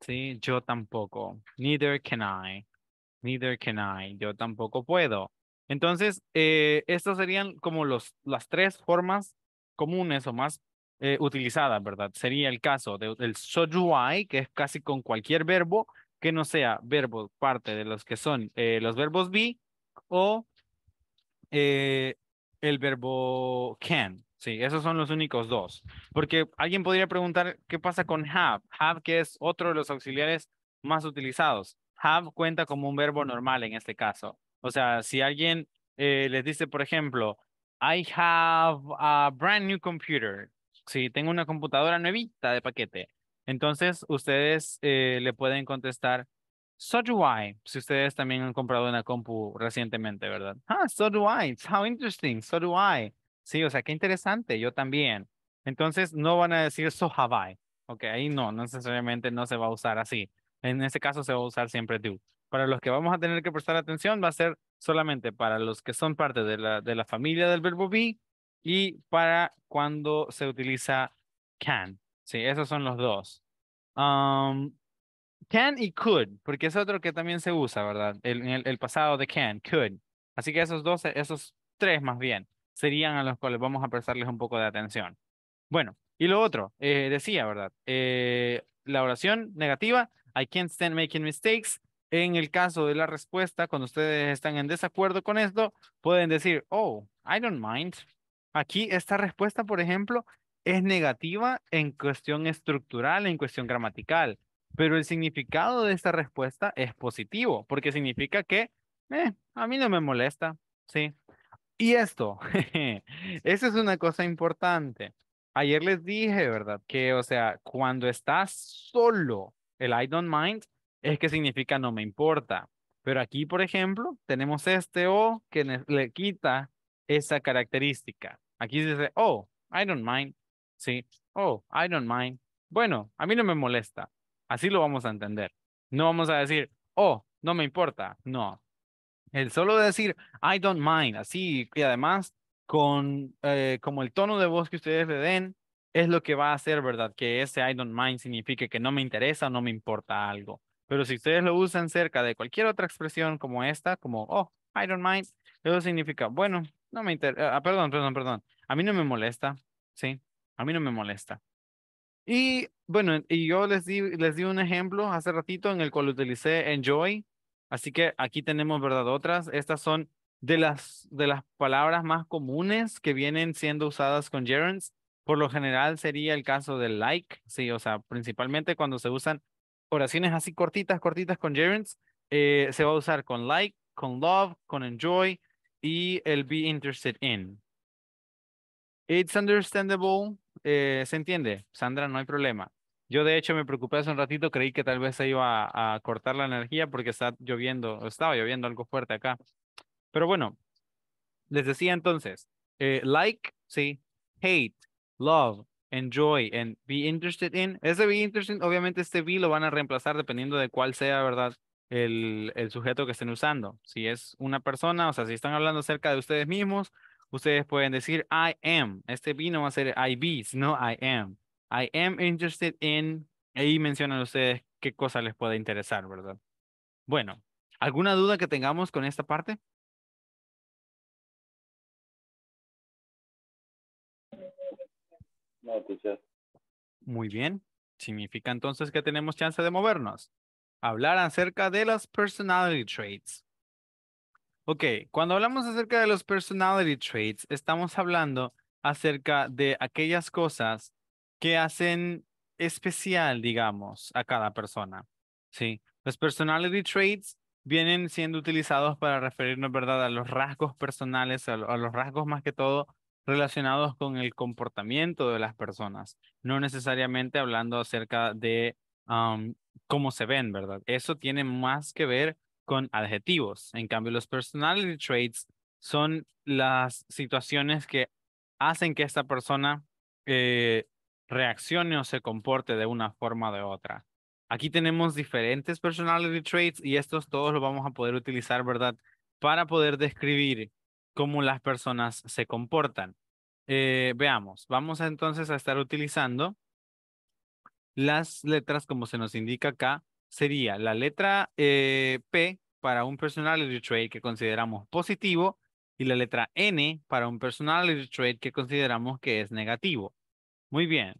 ¿Sí? Yo tampoco. Neither can I. Neither can I. Yo tampoco puedo. Entonces, eh, estas serían como los, las tres formas comunes o más eh, utilizadas, ¿verdad? Sería el caso del de, so I, que es casi con cualquier verbo que no sea verbo parte de los que son eh, los verbos be o el verbo can, Sí, esos son los únicos dos. Porque alguien podría preguntar, ¿qué pasa con have? Have, que es otro de los auxiliares más utilizados. Have cuenta como un verbo normal en este caso. O sea, si alguien eh, les dice, por ejemplo, I have a brand new computer. sí, tengo una computadora nuevita de paquete. Entonces, ustedes eh, le pueden contestar, so do I. Si ustedes también han comprado una compu recientemente, ¿verdad? Ah, so do I. how interesting. So do I. Sí, o sea, qué interesante, yo también. Entonces no van a decir so have I. Ok, ahí no, no necesariamente no se va a usar así. En ese caso se va a usar siempre do. Para los que vamos a tener que prestar atención va a ser solamente para los que son parte de la, de la familia del verbo be y para cuando se utiliza can. Sí, esos son los dos. Um, can y could, porque es otro que también se usa, ¿verdad? el, el pasado de can, could. Así que esos dos, esos tres más bien, serían a los cuales vamos a prestarles un poco de atención. Bueno, y lo otro, eh, decía, ¿verdad? Eh, la oración negativa, I can't stand making mistakes. En el caso de la respuesta, cuando ustedes están en desacuerdo con esto, pueden decir, oh, I don't mind. Aquí esta respuesta, por ejemplo, es negativa en cuestión estructural, en cuestión gramatical, pero el significado de esta respuesta es positivo, porque significa que eh, a mí no me molesta, ¿sí? Y esto, eso es una cosa importante. Ayer les dije, ¿verdad? Que, o sea, cuando estás solo, el I don't mind es que significa no me importa. Pero aquí, por ejemplo, tenemos este O que le quita esa característica. Aquí dice, oh, I don't mind. Sí, oh, I don't mind. Bueno, a mí no me molesta. Así lo vamos a entender. No vamos a decir, oh, no me importa. No, el solo decir, I don't mind, así, y además, con eh, como el tono de voz que ustedes le den, es lo que va a hacer, ¿verdad? Que ese I don't mind signifique que no me interesa no me importa algo. Pero si ustedes lo usan cerca de cualquier otra expresión como esta, como, oh, I don't mind, eso significa, bueno, no me interesa, ah, ah, perdón, perdón, perdón, a mí no me molesta, ¿sí? A mí no me molesta. Y bueno, y yo les di, les di un ejemplo hace ratito en el cual utilicé enjoy Así que aquí tenemos, ¿verdad? Otras. Estas son de las, de las palabras más comunes que vienen siendo usadas con gerunds. Por lo general sería el caso del like, sí, o sea, principalmente cuando se usan oraciones así cortitas, cortitas con gerunds, eh, se va a usar con like, con love, con enjoy y el be interested in. It's understandable, eh, se entiende, Sandra, no hay problema. Yo de hecho me preocupé hace un ratito, creí que tal vez se iba a, cortar la energía porque está lloviendo, estaba lloviendo algo fuerte acá. Pero bueno, les decía entonces, eh, like, sí, hate, love, enjoy, and be interested in. Ese be interested, obviamente este be lo van a reemplazar dependiendo de cuál sea, ¿verdad? El, el sujeto que estén usando. Si es una persona, o sea, si están hablando acerca de ustedes mismos, ustedes pueden decir I am. Este be no va a ser I be, sino I am. I am interested in, ahí mencionan ustedes qué cosa les puede interesar, ¿verdad? Bueno, ¿alguna duda que tengamos con esta parte? No, teacher. Muy bien. Significa entonces que tenemos chance de movernos. Hablar acerca de los personality traits. Ok, cuando hablamos acerca de los personality traits, estamos hablando acerca de aquellas cosas que hacen especial, digamos, a cada persona. ¿sí? Los personality traits vienen siendo utilizados para referirnos, ¿verdad?, a los rasgos personales, a, los rasgos más que todo relacionados con el comportamiento de las personas, no necesariamente hablando acerca de cómo se ven, ¿verdad? Eso tiene más que ver con adjetivos. En cambio, los personality traits son las situaciones que hacen que esta persona eh, reaccione o se comporte de una forma o de otra. Aquí tenemos diferentes personality traits y estos todos los vamos a poder utilizar, ¿verdad? Para poder describir cómo las personas se comportan. Eh, veamos, vamos entonces a estar utilizando las letras como se nos indica acá. Sería la letra eh, P para un personality trait que consideramos positivo y la letra N para un personality trait que consideramos que es negativo. Muy bien.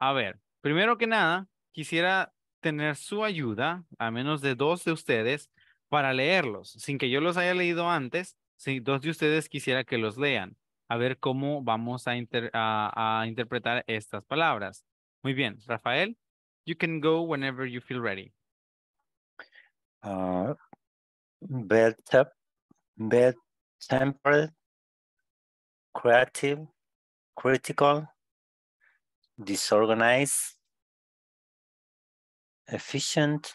A ver, primero que nada, quisiera tener su ayuda, a menos de dos de ustedes, para leerlos. Sin que yo los haya leído antes, si dos de ustedes quisiera que los lean, a ver cómo vamos a, interpretar estas palabras. Muy bien, Rafael, you can go whenever you feel ready. Ah, bad, creative, critical, disorganized, efficient,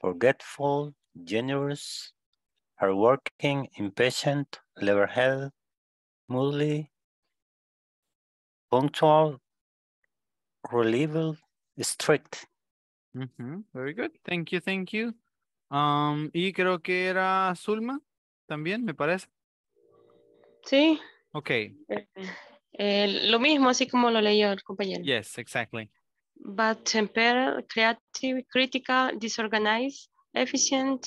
forgetful, generous, hardworking, impatient, level-headed, moody, punctual, reliable, strict. Mm -hmm. Very good. Thank you, thank you. Um, y creo que era Zulma también, me parece. Sí. Ok. Eh, Eh, lo mismo, así como lo leyó el compañero. Yes, exactly. But temper, creative, critical, disorganized, efficient,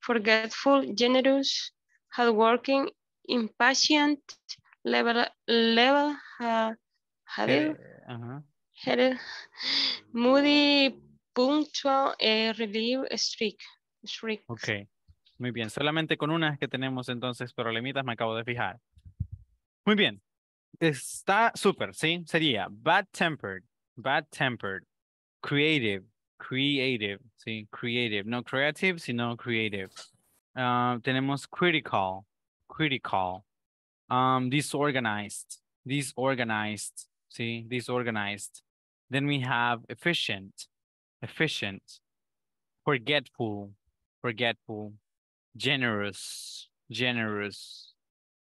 forgetful, generous, hardworking, impatient, level, level moody, eh, relieve, streak, muy bien. Solamente con unas que tenemos entonces problemitas me acabo de fijar. Muy bien. Está súper, ¿sí? Sería bad tempered, bad tempered, creative, creative, ¿sí? Creative, no creative, sino creative. Uh, tenemos critical, critical, um, disorganized, disorganized, ¿sí? Disorganized. Then we have efficient, efficient, forgetful, forgetful, generous, generous,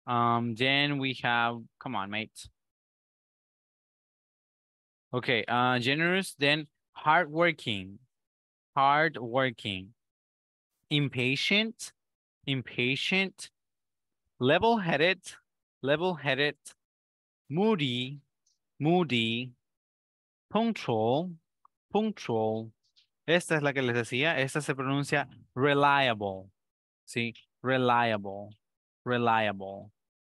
um, then we have, come on, mate. Okay, uh, generous, then hardworking, hardworking, impatient, impatient, level-headed, level-headed, moody, moody, punctual, punctual. Esta es la que les decía, esta se pronuncia reliable, ¿sí? Reliable, reliable.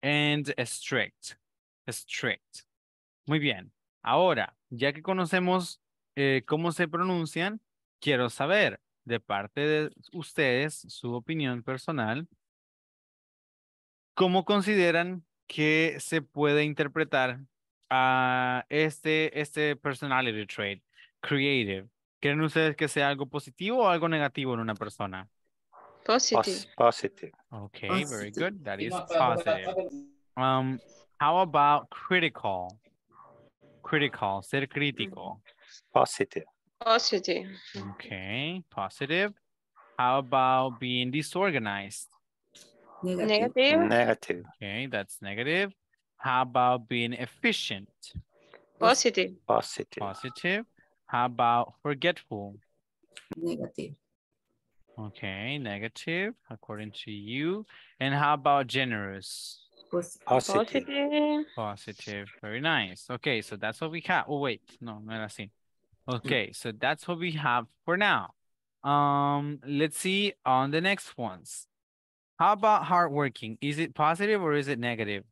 and strict. Strict. Muy bien. Ahora, ya que conocemos eh, cómo se pronuncian, quiero saber de parte de ustedes su opinión personal. ¿Cómo consideran que se puede interpretar a este, este personality trait, creative? ¿Creen ustedes que sea algo positivo o algo negativo en una persona? Positive. positive. Okay, positive. very good. That is positive. Um, how about critical? Critical, ser crítico. Positive. Positive. Okay, positive. How about being disorganized? Negative. Negative. negative. Okay, that's negative. How about being efficient? Positive. Positive. Positive. How about forgetful? Negative. Okay, negative according to you. And how about generous? Positive. Positive. Very nice. Okay, so that's what we have. Oh, wait. No, not see. Okay, so that's what we have for now. Um, let's see on the next ones. How about hardworking? Is it positive or is it negative?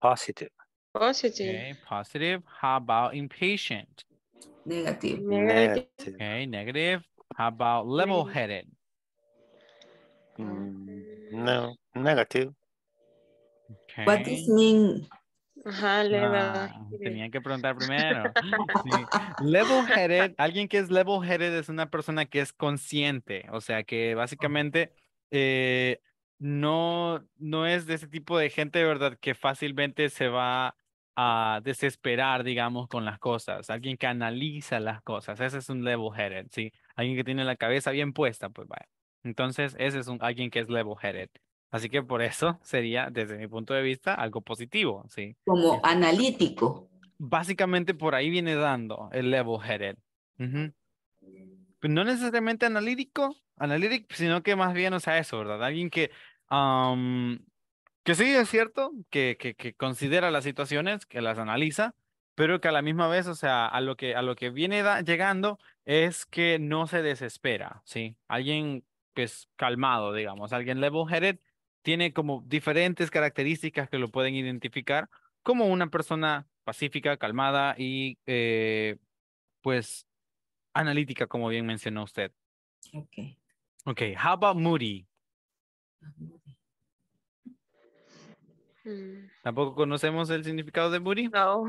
Positive. Positive. Okay, positive. How about impatient? Negative. Negative. Okay, negative. about level headed? Mm, mm. no, negative. Okay. What does mean? Ah, tenían que preguntar primero. Level headed, alguien que es level headed es una persona que es consciente, o sea que básicamente eh, no, no es de ese tipo de gente, ¿verdad? Que fácilmente se va a desesperar, digamos, con las cosas, alguien que analiza las cosas, ese es un level-headed, ¿sí? Alguien que tiene la cabeza bien puesta, pues vaya. Entonces, ese es un, alguien que es level-headed. Así que por eso sería, desde mi punto de vista, algo positivo, ¿sí? Como este, analítico. Básicamente por ahí viene dando el level-headed. Pues no necesariamente analítico, analítico, sino que más bien, o sea, eso, ¿verdad? Alguien que que sí, es cierto, que, que, que, considera las situaciones, que las analiza, pero que a la misma vez, o sea, a lo que, a lo que viene llegando es que no se desespera, ¿sí? Alguien que es calmado, digamos, alguien level-headed, tiene como diferentes características que lo pueden identificar como una persona pacífica, calmada y eh, pues analítica, como bien mencionó usted. Ok. Ok, how about Moody? Mm. ¿Tampoco conocemos el significado de moody? No.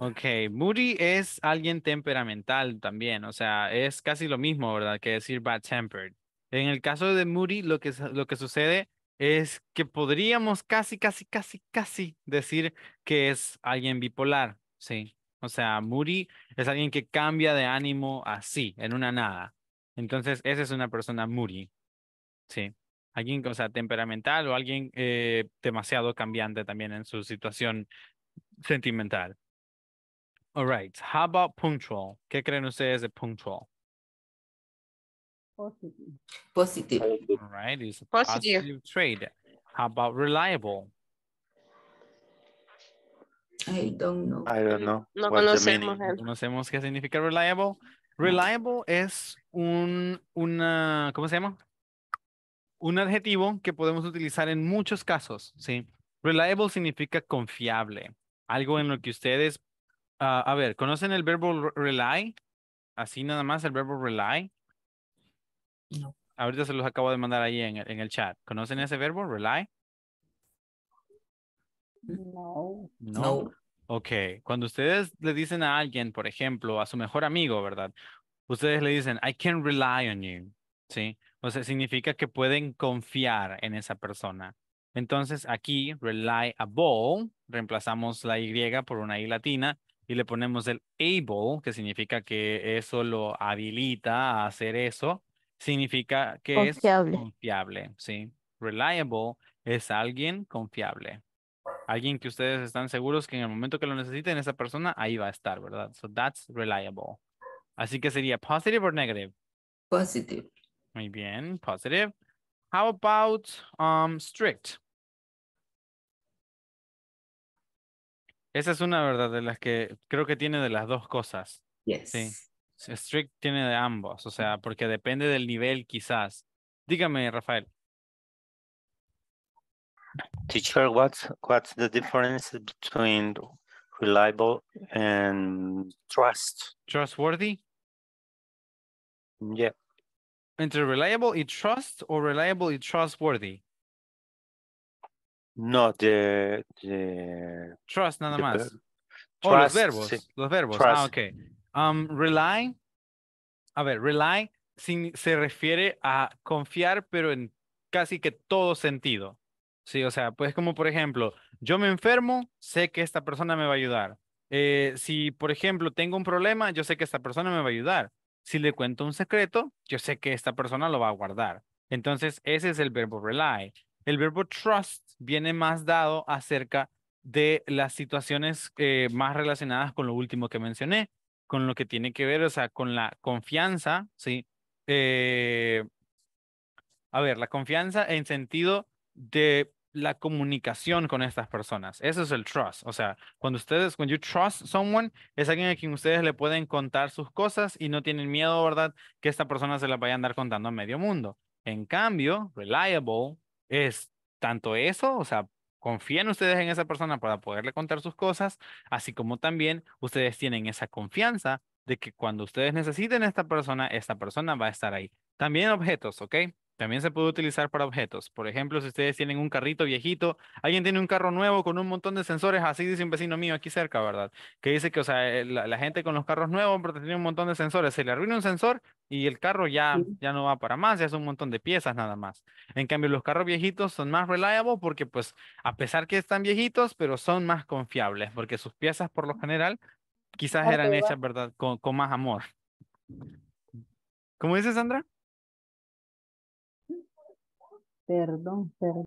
okay Ok, moody es alguien temperamental también, o sea, es casi lo mismo, ¿verdad? Que decir bad tempered. En el caso de moody, lo que, lo que sucede es que podríamos casi, casi, casi, casi decir que es alguien bipolar, sí. O sea, moody es alguien que cambia de ánimo así, en una nada. Entonces, esa es una persona moody, sí alguien, o sea, temperamental o alguien eh, demasiado cambiante también en su situación sentimental. All right, how about punctual? ¿Qué creen ustedes de punctual? Positive. Positive. All right, it's a positive, trade. How about reliable? I don't know. I don't know. No conocemos, no conocemos qué significa reliable. Reliable es un, una, ¿cómo se llama? un adjetivo que podemos utilizar en muchos casos, ¿sí? Reliable significa confiable, algo en lo que ustedes, ah, a ver, ¿conocen el verbo rely? Así nada más, el verbo rely. No. Ahorita se los acabo de mandar ahí en, en el chat. ¿Conocen ese verbo, rely? No. no. Ok, cuando ustedes le dicen a alguien, por ejemplo, a su mejor amigo, ¿verdad? Ustedes le dicen, I can rely on you, ¿sí? sí o sea, significa que pueden confiar en esa persona. Entonces aquí, reliable, reemplazamos la Y por una Y latina y le ponemos el able, que significa que eso lo habilita a hacer eso. Significa que es confiable, ¿sí? Reliable es alguien confiable. Alguien que ustedes están seguros que en el momento que lo necesiten, esa persona ahí va a estar, ¿verdad? So that's reliable. Así que sería positive o negative? Positive. Muy bien, positive. How about um, strict? Esa es una verdad de las que creo que tiene de las dos cosas. Yes. Sí. Strict tiene de ambos, o sea, porque depende del nivel quizás. Dígame, Rafael. Teacher, what's, what's the difference between reliable and trust? Trustworthy? Yeah entre reliable y trust o reliable y trustworthy? No, de, trust nada más. o oh, los verbos, los verbos. Ah, um, rely, a ver, rely se refiere a confiar, pero en casi que todo sentido. Sí, o sea, pues como por ejemplo, yo me enfermo, sé que esta persona me va a ayudar. Eh, si, por ejemplo, tengo un problema, yo sé que esta persona me va a ayudar. Si le cuento un secreto, yo sé que esta persona lo va a guardar. Entonces, ese es el verbo rely. El verbo trust viene más dado acerca de las situaciones eh, más relacionadas con lo último que mencioné, con lo que tiene que ver, o sea, con la confianza, ¿sí? Eh, a ver, la confianza en sentido de la comunicación con estas personas. Eso es el trust. O sea, cuando ustedes, cuando you trust someone, es alguien a quien ustedes le pueden contar sus cosas y no tienen miedo, ¿verdad? Que esta persona se la vaya a andar contando a medio mundo. En cambio, reliable es tanto eso, o sea, confían ustedes en esa persona para poderle contar sus cosas, así como también ustedes tienen esa confianza de que cuando ustedes necesiten a esta persona, esta persona va a estar ahí. También objetos, ¿ok? También se puede utilizar para objetos. Por ejemplo, si ustedes tienen un carrito viejito, alguien tiene un carro nuevo con un montón de sensores, así dice un vecino mío aquí cerca, ¿verdad? Que dice que, o sea, eh, la, gente con los carros nuevos pero tiene un montón de sensores. Se le arruina un sensor y el carro ya, ya no va para más, ya es un montón de piezas nada más. En cambio, los carros viejitos son más reliable porque, pues, a pesar que están viejitos, pero son más confiables porque sus piezas, por lo general, quizás eran hechas, ¿verdad? Con, más amor. ¿Cómo dice Sandra? Perdón, perdón.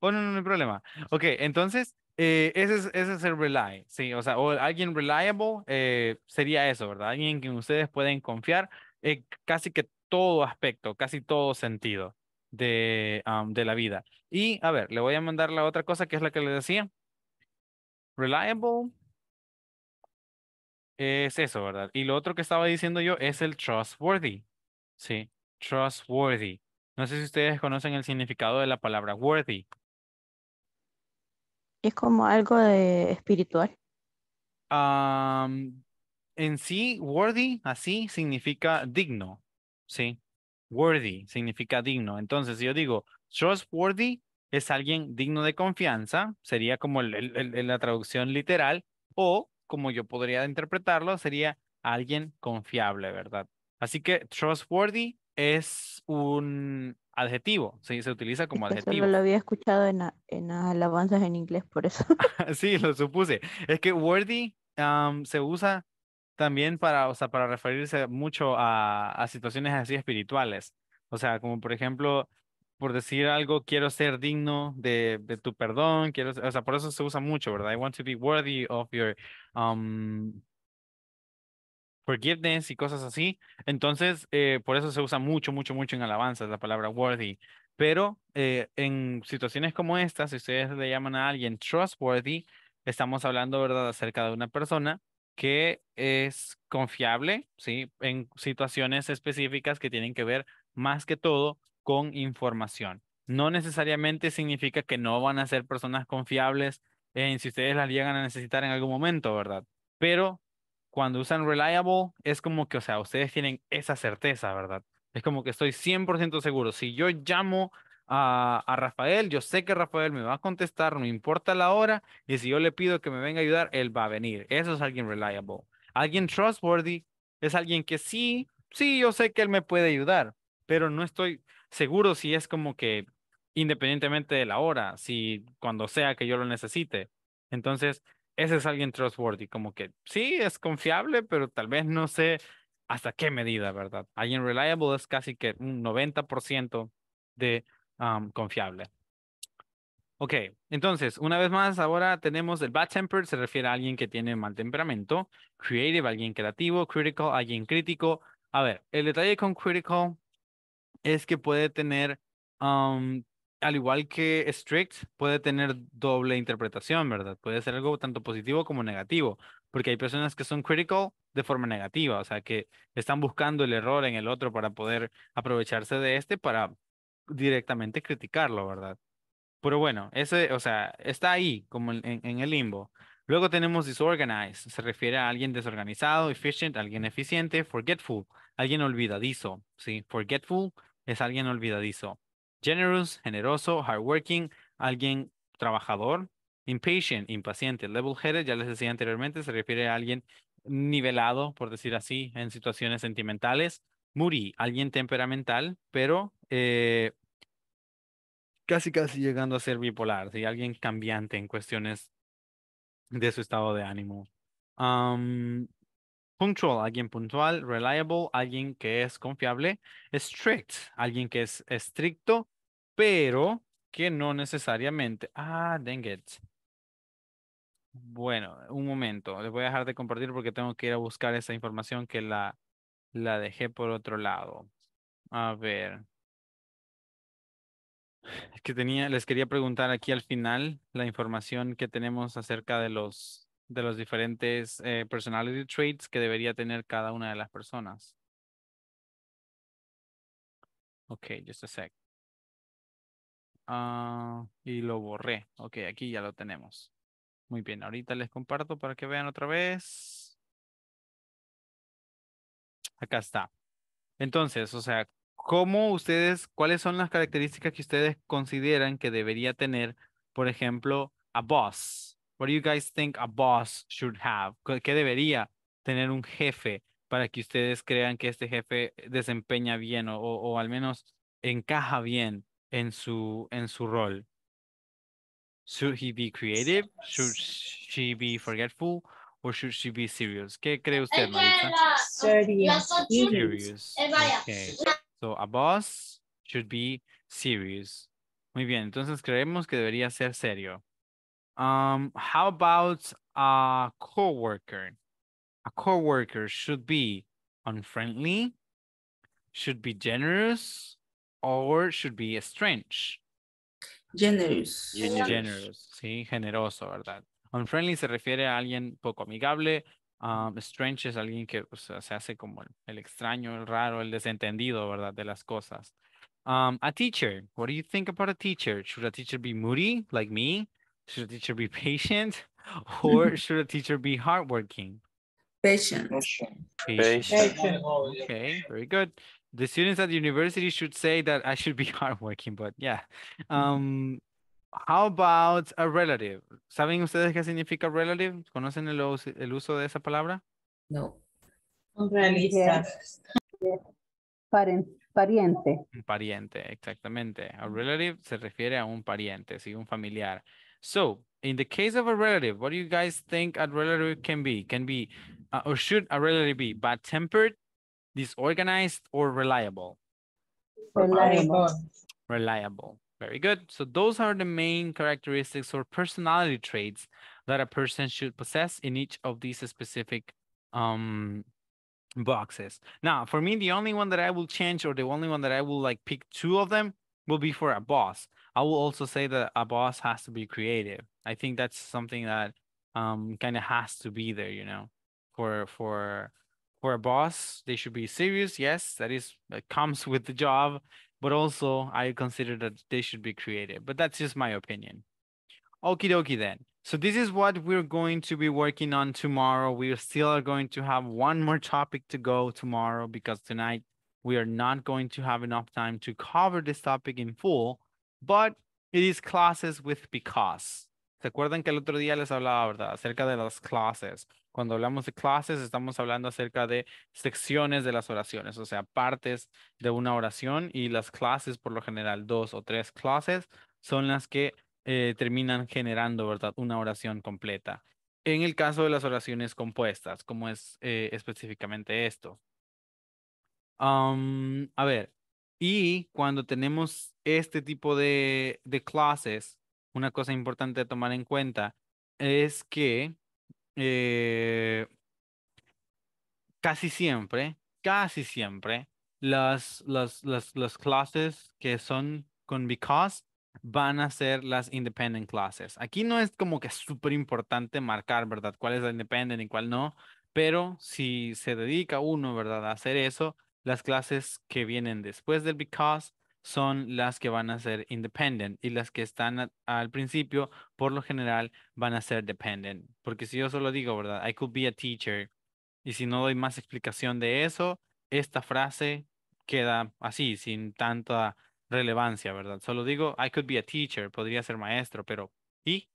Oh, no, no, no hay problema. Ok, entonces, eh, ese, es, ese es el rely, sí, o sea, o alguien reliable eh, sería eso, ¿verdad? Alguien en quien ustedes pueden confiar en eh, casi que todo aspecto, casi todo sentido de, de la vida. Y, a ver, le voy a mandar la otra cosa que es la que le decía. Reliable es eso, ¿verdad? Y lo otro que estaba diciendo yo es el trustworthy, sí, trustworthy. No sé si ustedes conocen el significado de la palabra worthy. Es como algo de espiritual. en sí, worthy, así, significa digno. Sí. Worthy significa digno. Entonces, yo digo trustworthy, es alguien digno de confianza, sería como la traducción literal, o como yo podría interpretarlo, sería alguien confiable, ¿verdad? Así que trustworthy es un adjetivo, ¿sí? se utiliza como adjetivo. Solo lo había escuchado en, en alabanzas en inglés, por eso. sí, lo supuse. Es que worthy se usa también para, o sea, para referirse mucho a, a situaciones así espirituales. O sea, como por ejemplo, por decir algo, quiero ser digno de, de, tu perdón, quiero, o sea, por eso se usa mucho, ¿verdad? I want to be worthy of your um, forgiveness y cosas así. Entonces, eh, por eso se usa mucho, mucho, mucho en alabanzas la palabra worthy. Pero eh, en situaciones como estas si ustedes le llaman a alguien trustworthy, estamos hablando, ¿verdad?, acerca de una persona que es confiable, ¿sí?, en situaciones específicas que tienen que ver más que todo con información. No necesariamente significa que no van a ser personas confiables en si ustedes las llegan a necesitar en algún momento, ¿verdad? Pero cuando usan reliable, es como que, o sea, ustedes tienen esa certeza, ¿verdad? Es como que estoy 100% seguro. Si yo llamo a, Rafael, yo sé que Rafael me va a contestar, no importa la hora, y si yo le pido que me venga a ayudar, él va a venir. Eso es alguien reliable. Alguien trustworthy es alguien que sí, sí, yo sé que él me puede ayudar, pero no estoy seguro si es como que independientemente de la hora, si cuando sea que yo lo necesite. Entonces, ese es alguien trustworthy, como que sí, es confiable, pero tal vez no sé hasta qué medida, ¿verdad? Alguien reliable es casi que un 90% de confiable. Ok, entonces, una vez más, ahora tenemos el bad temper, se refiere a alguien que tiene mal temperamento, creative, alguien creativo, critical, alguien crítico. A ver, el detalle con critical es que puede tener um, al igual que strict, puede tener doble interpretación, ¿verdad? Puede ser algo tanto positivo como negativo, porque hay personas que son critical de forma negativa, o sea, que están buscando el error en el otro para poder aprovecharse de este para directamente criticarlo, ¿verdad? Pero bueno, ese, o sea, está ahí, como en, en el limbo. Luego tenemos disorganized, se refiere a alguien desorganizado, efficient, alguien eficiente, forgetful, alguien olvidadizo, ¿sí? Forgetful es alguien olvidadizo. Generous, generoso, hardworking, alguien trabajador. Impatient, impaciente. Level-headed, ya les decía anteriormente, se refiere a alguien nivelado, por decir así, en situaciones sentimentales. Moody, alguien temperamental, pero eh, casi, casi llegando a ser bipolar, alguien cambiante en cuestiones de su estado de ánimo. punctual, alguien puntual. Reliable, alguien que es confiable. Strict, alguien que es estricto pero que no necesariamente. Ah, dang it. Bueno, un momento. Les voy a dejar de compartir porque tengo que ir a buscar esa información que la, la dejé por otro lado. A ver. que tenía, les quería preguntar aquí al final la información que tenemos acerca de los, de los diferentes eh, personality traits que debería tener cada una de las personas. Ok, just a sec. Ah, y lo borré. Ok, aquí ya lo tenemos. Muy bien, ahorita les comparto para que vean otra vez. Acá está. Entonces, o sea, ¿cómo ustedes, cuáles son las características que ustedes consideran que debería tener, por ejemplo, a boss? What do you guys think a boss should have? ¿Qué debería tener un jefe para que ustedes crean que este jefe desempeña bien o al menos encaja bien en su, en su rol. Should he be creative? Should she be forgetful? Or should she be serious? ¿Qué cree usted, Marisa? Serious. serious. Eh, okay. So a boss should be serious. Muy bien, entonces creemos que debería ser serio. Um, how about a coworker? A coworker should be unfriendly, should be generous, or should be strange. Generous. Generous. Generous, sí, generoso, ¿verdad? Unfriendly se refiere a alguien poco amigable. Um, strange es alguien que o sea, se hace como el, el, extraño, el raro, el desentendido, ¿verdad? De las cosas. Um, a teacher. What do you think about a teacher? Should a teacher be moody, like me? Should a teacher be patient? Or should a teacher be hardworking? Patient. Patient. patient. patient. Okay, very good the students at the university should say that I should be hardworking, but yeah. Mm-hmm. Um, how about a relative? ¿Saben ustedes qué significa relative? ¿Conocen el, el uso de esa palabra? No. Realista. Yeah. pariente. Un pariente, exactamente. A relative se refiere a un pariente, sí, un familiar. So, in the case of a relative, what do you guys think a relative can be? Can be, uh, or should a relative be bad-tempered, disorganized or reliable? Reliable. Reliable. Very good. So those are the main characteristics or personality traits that a person should possess in each of these specific um, boxes. Now, for me, the only one that I will change or the only one that I will like pick two of them will be for a boss. I will also say that a boss has to be creative. I think that's something that um, kind of has to be there, you know, for for for a boss they should be serious yes that is that uh, comes with the job but also i consider that they should be creative but that's just my opinion okie dokie then so this is what we're going to be working on tomorrow we still are going to have one more topic to go tomorrow because tonight we are not going to have enough time to cover this topic in full but it is classes with because ¿Se acuerdan que el otro día les hablaba, verdad, acerca de las clases? Cuando hablamos de clases, estamos hablando acerca de secciones de las oraciones, o sea, partes de una oración y las clases, por lo general, dos o tres clases, son las que eh, terminan generando, ¿verdad?, una oración completa. En el caso de las oraciones compuestas, como es eh, específicamente esto. a ver, y cuando tenemos este tipo de, de clases, una cosa importante a tomar en cuenta es que eh, casi siempre, casi siempre, las, las, las, clases que son con because van a ser las independent classes. Aquí no es como que es súper importante marcar, ¿verdad? Cuál es la independent y cuál no, pero si se dedica uno, ¿verdad? A hacer eso, las clases que vienen después del because son las que van a ser independent y las que están al principio, por lo general, van a ser dependent. Porque si yo solo digo, ¿verdad? I could be a teacher. Y si no doy más explicación de eso, esta frase queda así, sin tanta relevancia, ¿verdad? Solo digo, I could be a teacher, podría ser maestro, pero ¿y?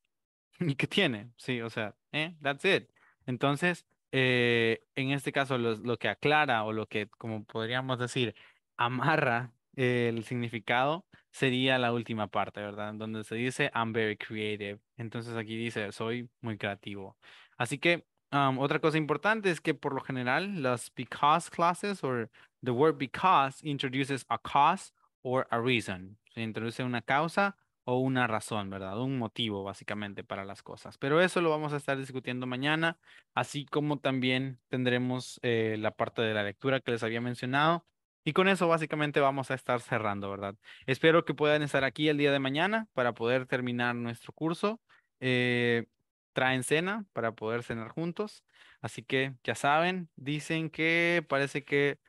¿Y qué tiene? Sí, o sea, eh, that's it. Entonces, eh, en este caso, lo que aclara o lo que, como podríamos decir, amarra el significado sería la última parte, ¿verdad? Donde se dice I'm very creative. Entonces aquí dice soy muy creativo. Así que otra cosa importante es que por lo general las because classes or the word because introduces a cause or a reason. Se introduce una causa o una razón, ¿verdad? Un motivo básicamente para las cosas. Pero eso lo vamos a estar discutiendo mañana, así como también tendremos eh, la parte de la lectura que les había mencionado y con eso básicamente vamos a estar cerrando, ¿verdad? Espero que puedan estar aquí el día de mañana para poder terminar nuestro curso. Eh, traen cena para poder cenar juntos. Así que ya saben, dicen que parece que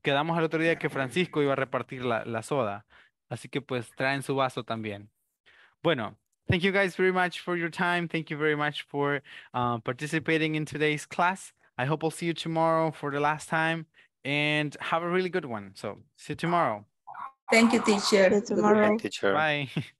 quedamos el otro día que Francisco iba a repartir la, soda. Así que pues traen su vaso también. Bueno, thank you guys very much for your time. Thank you very much for ah, participating in today's class. I hope I'll see you tomorrow for the last time and have a really good one. So see you tomorrow. Thank you, teacher. See you tomorrow. teacher. Bye.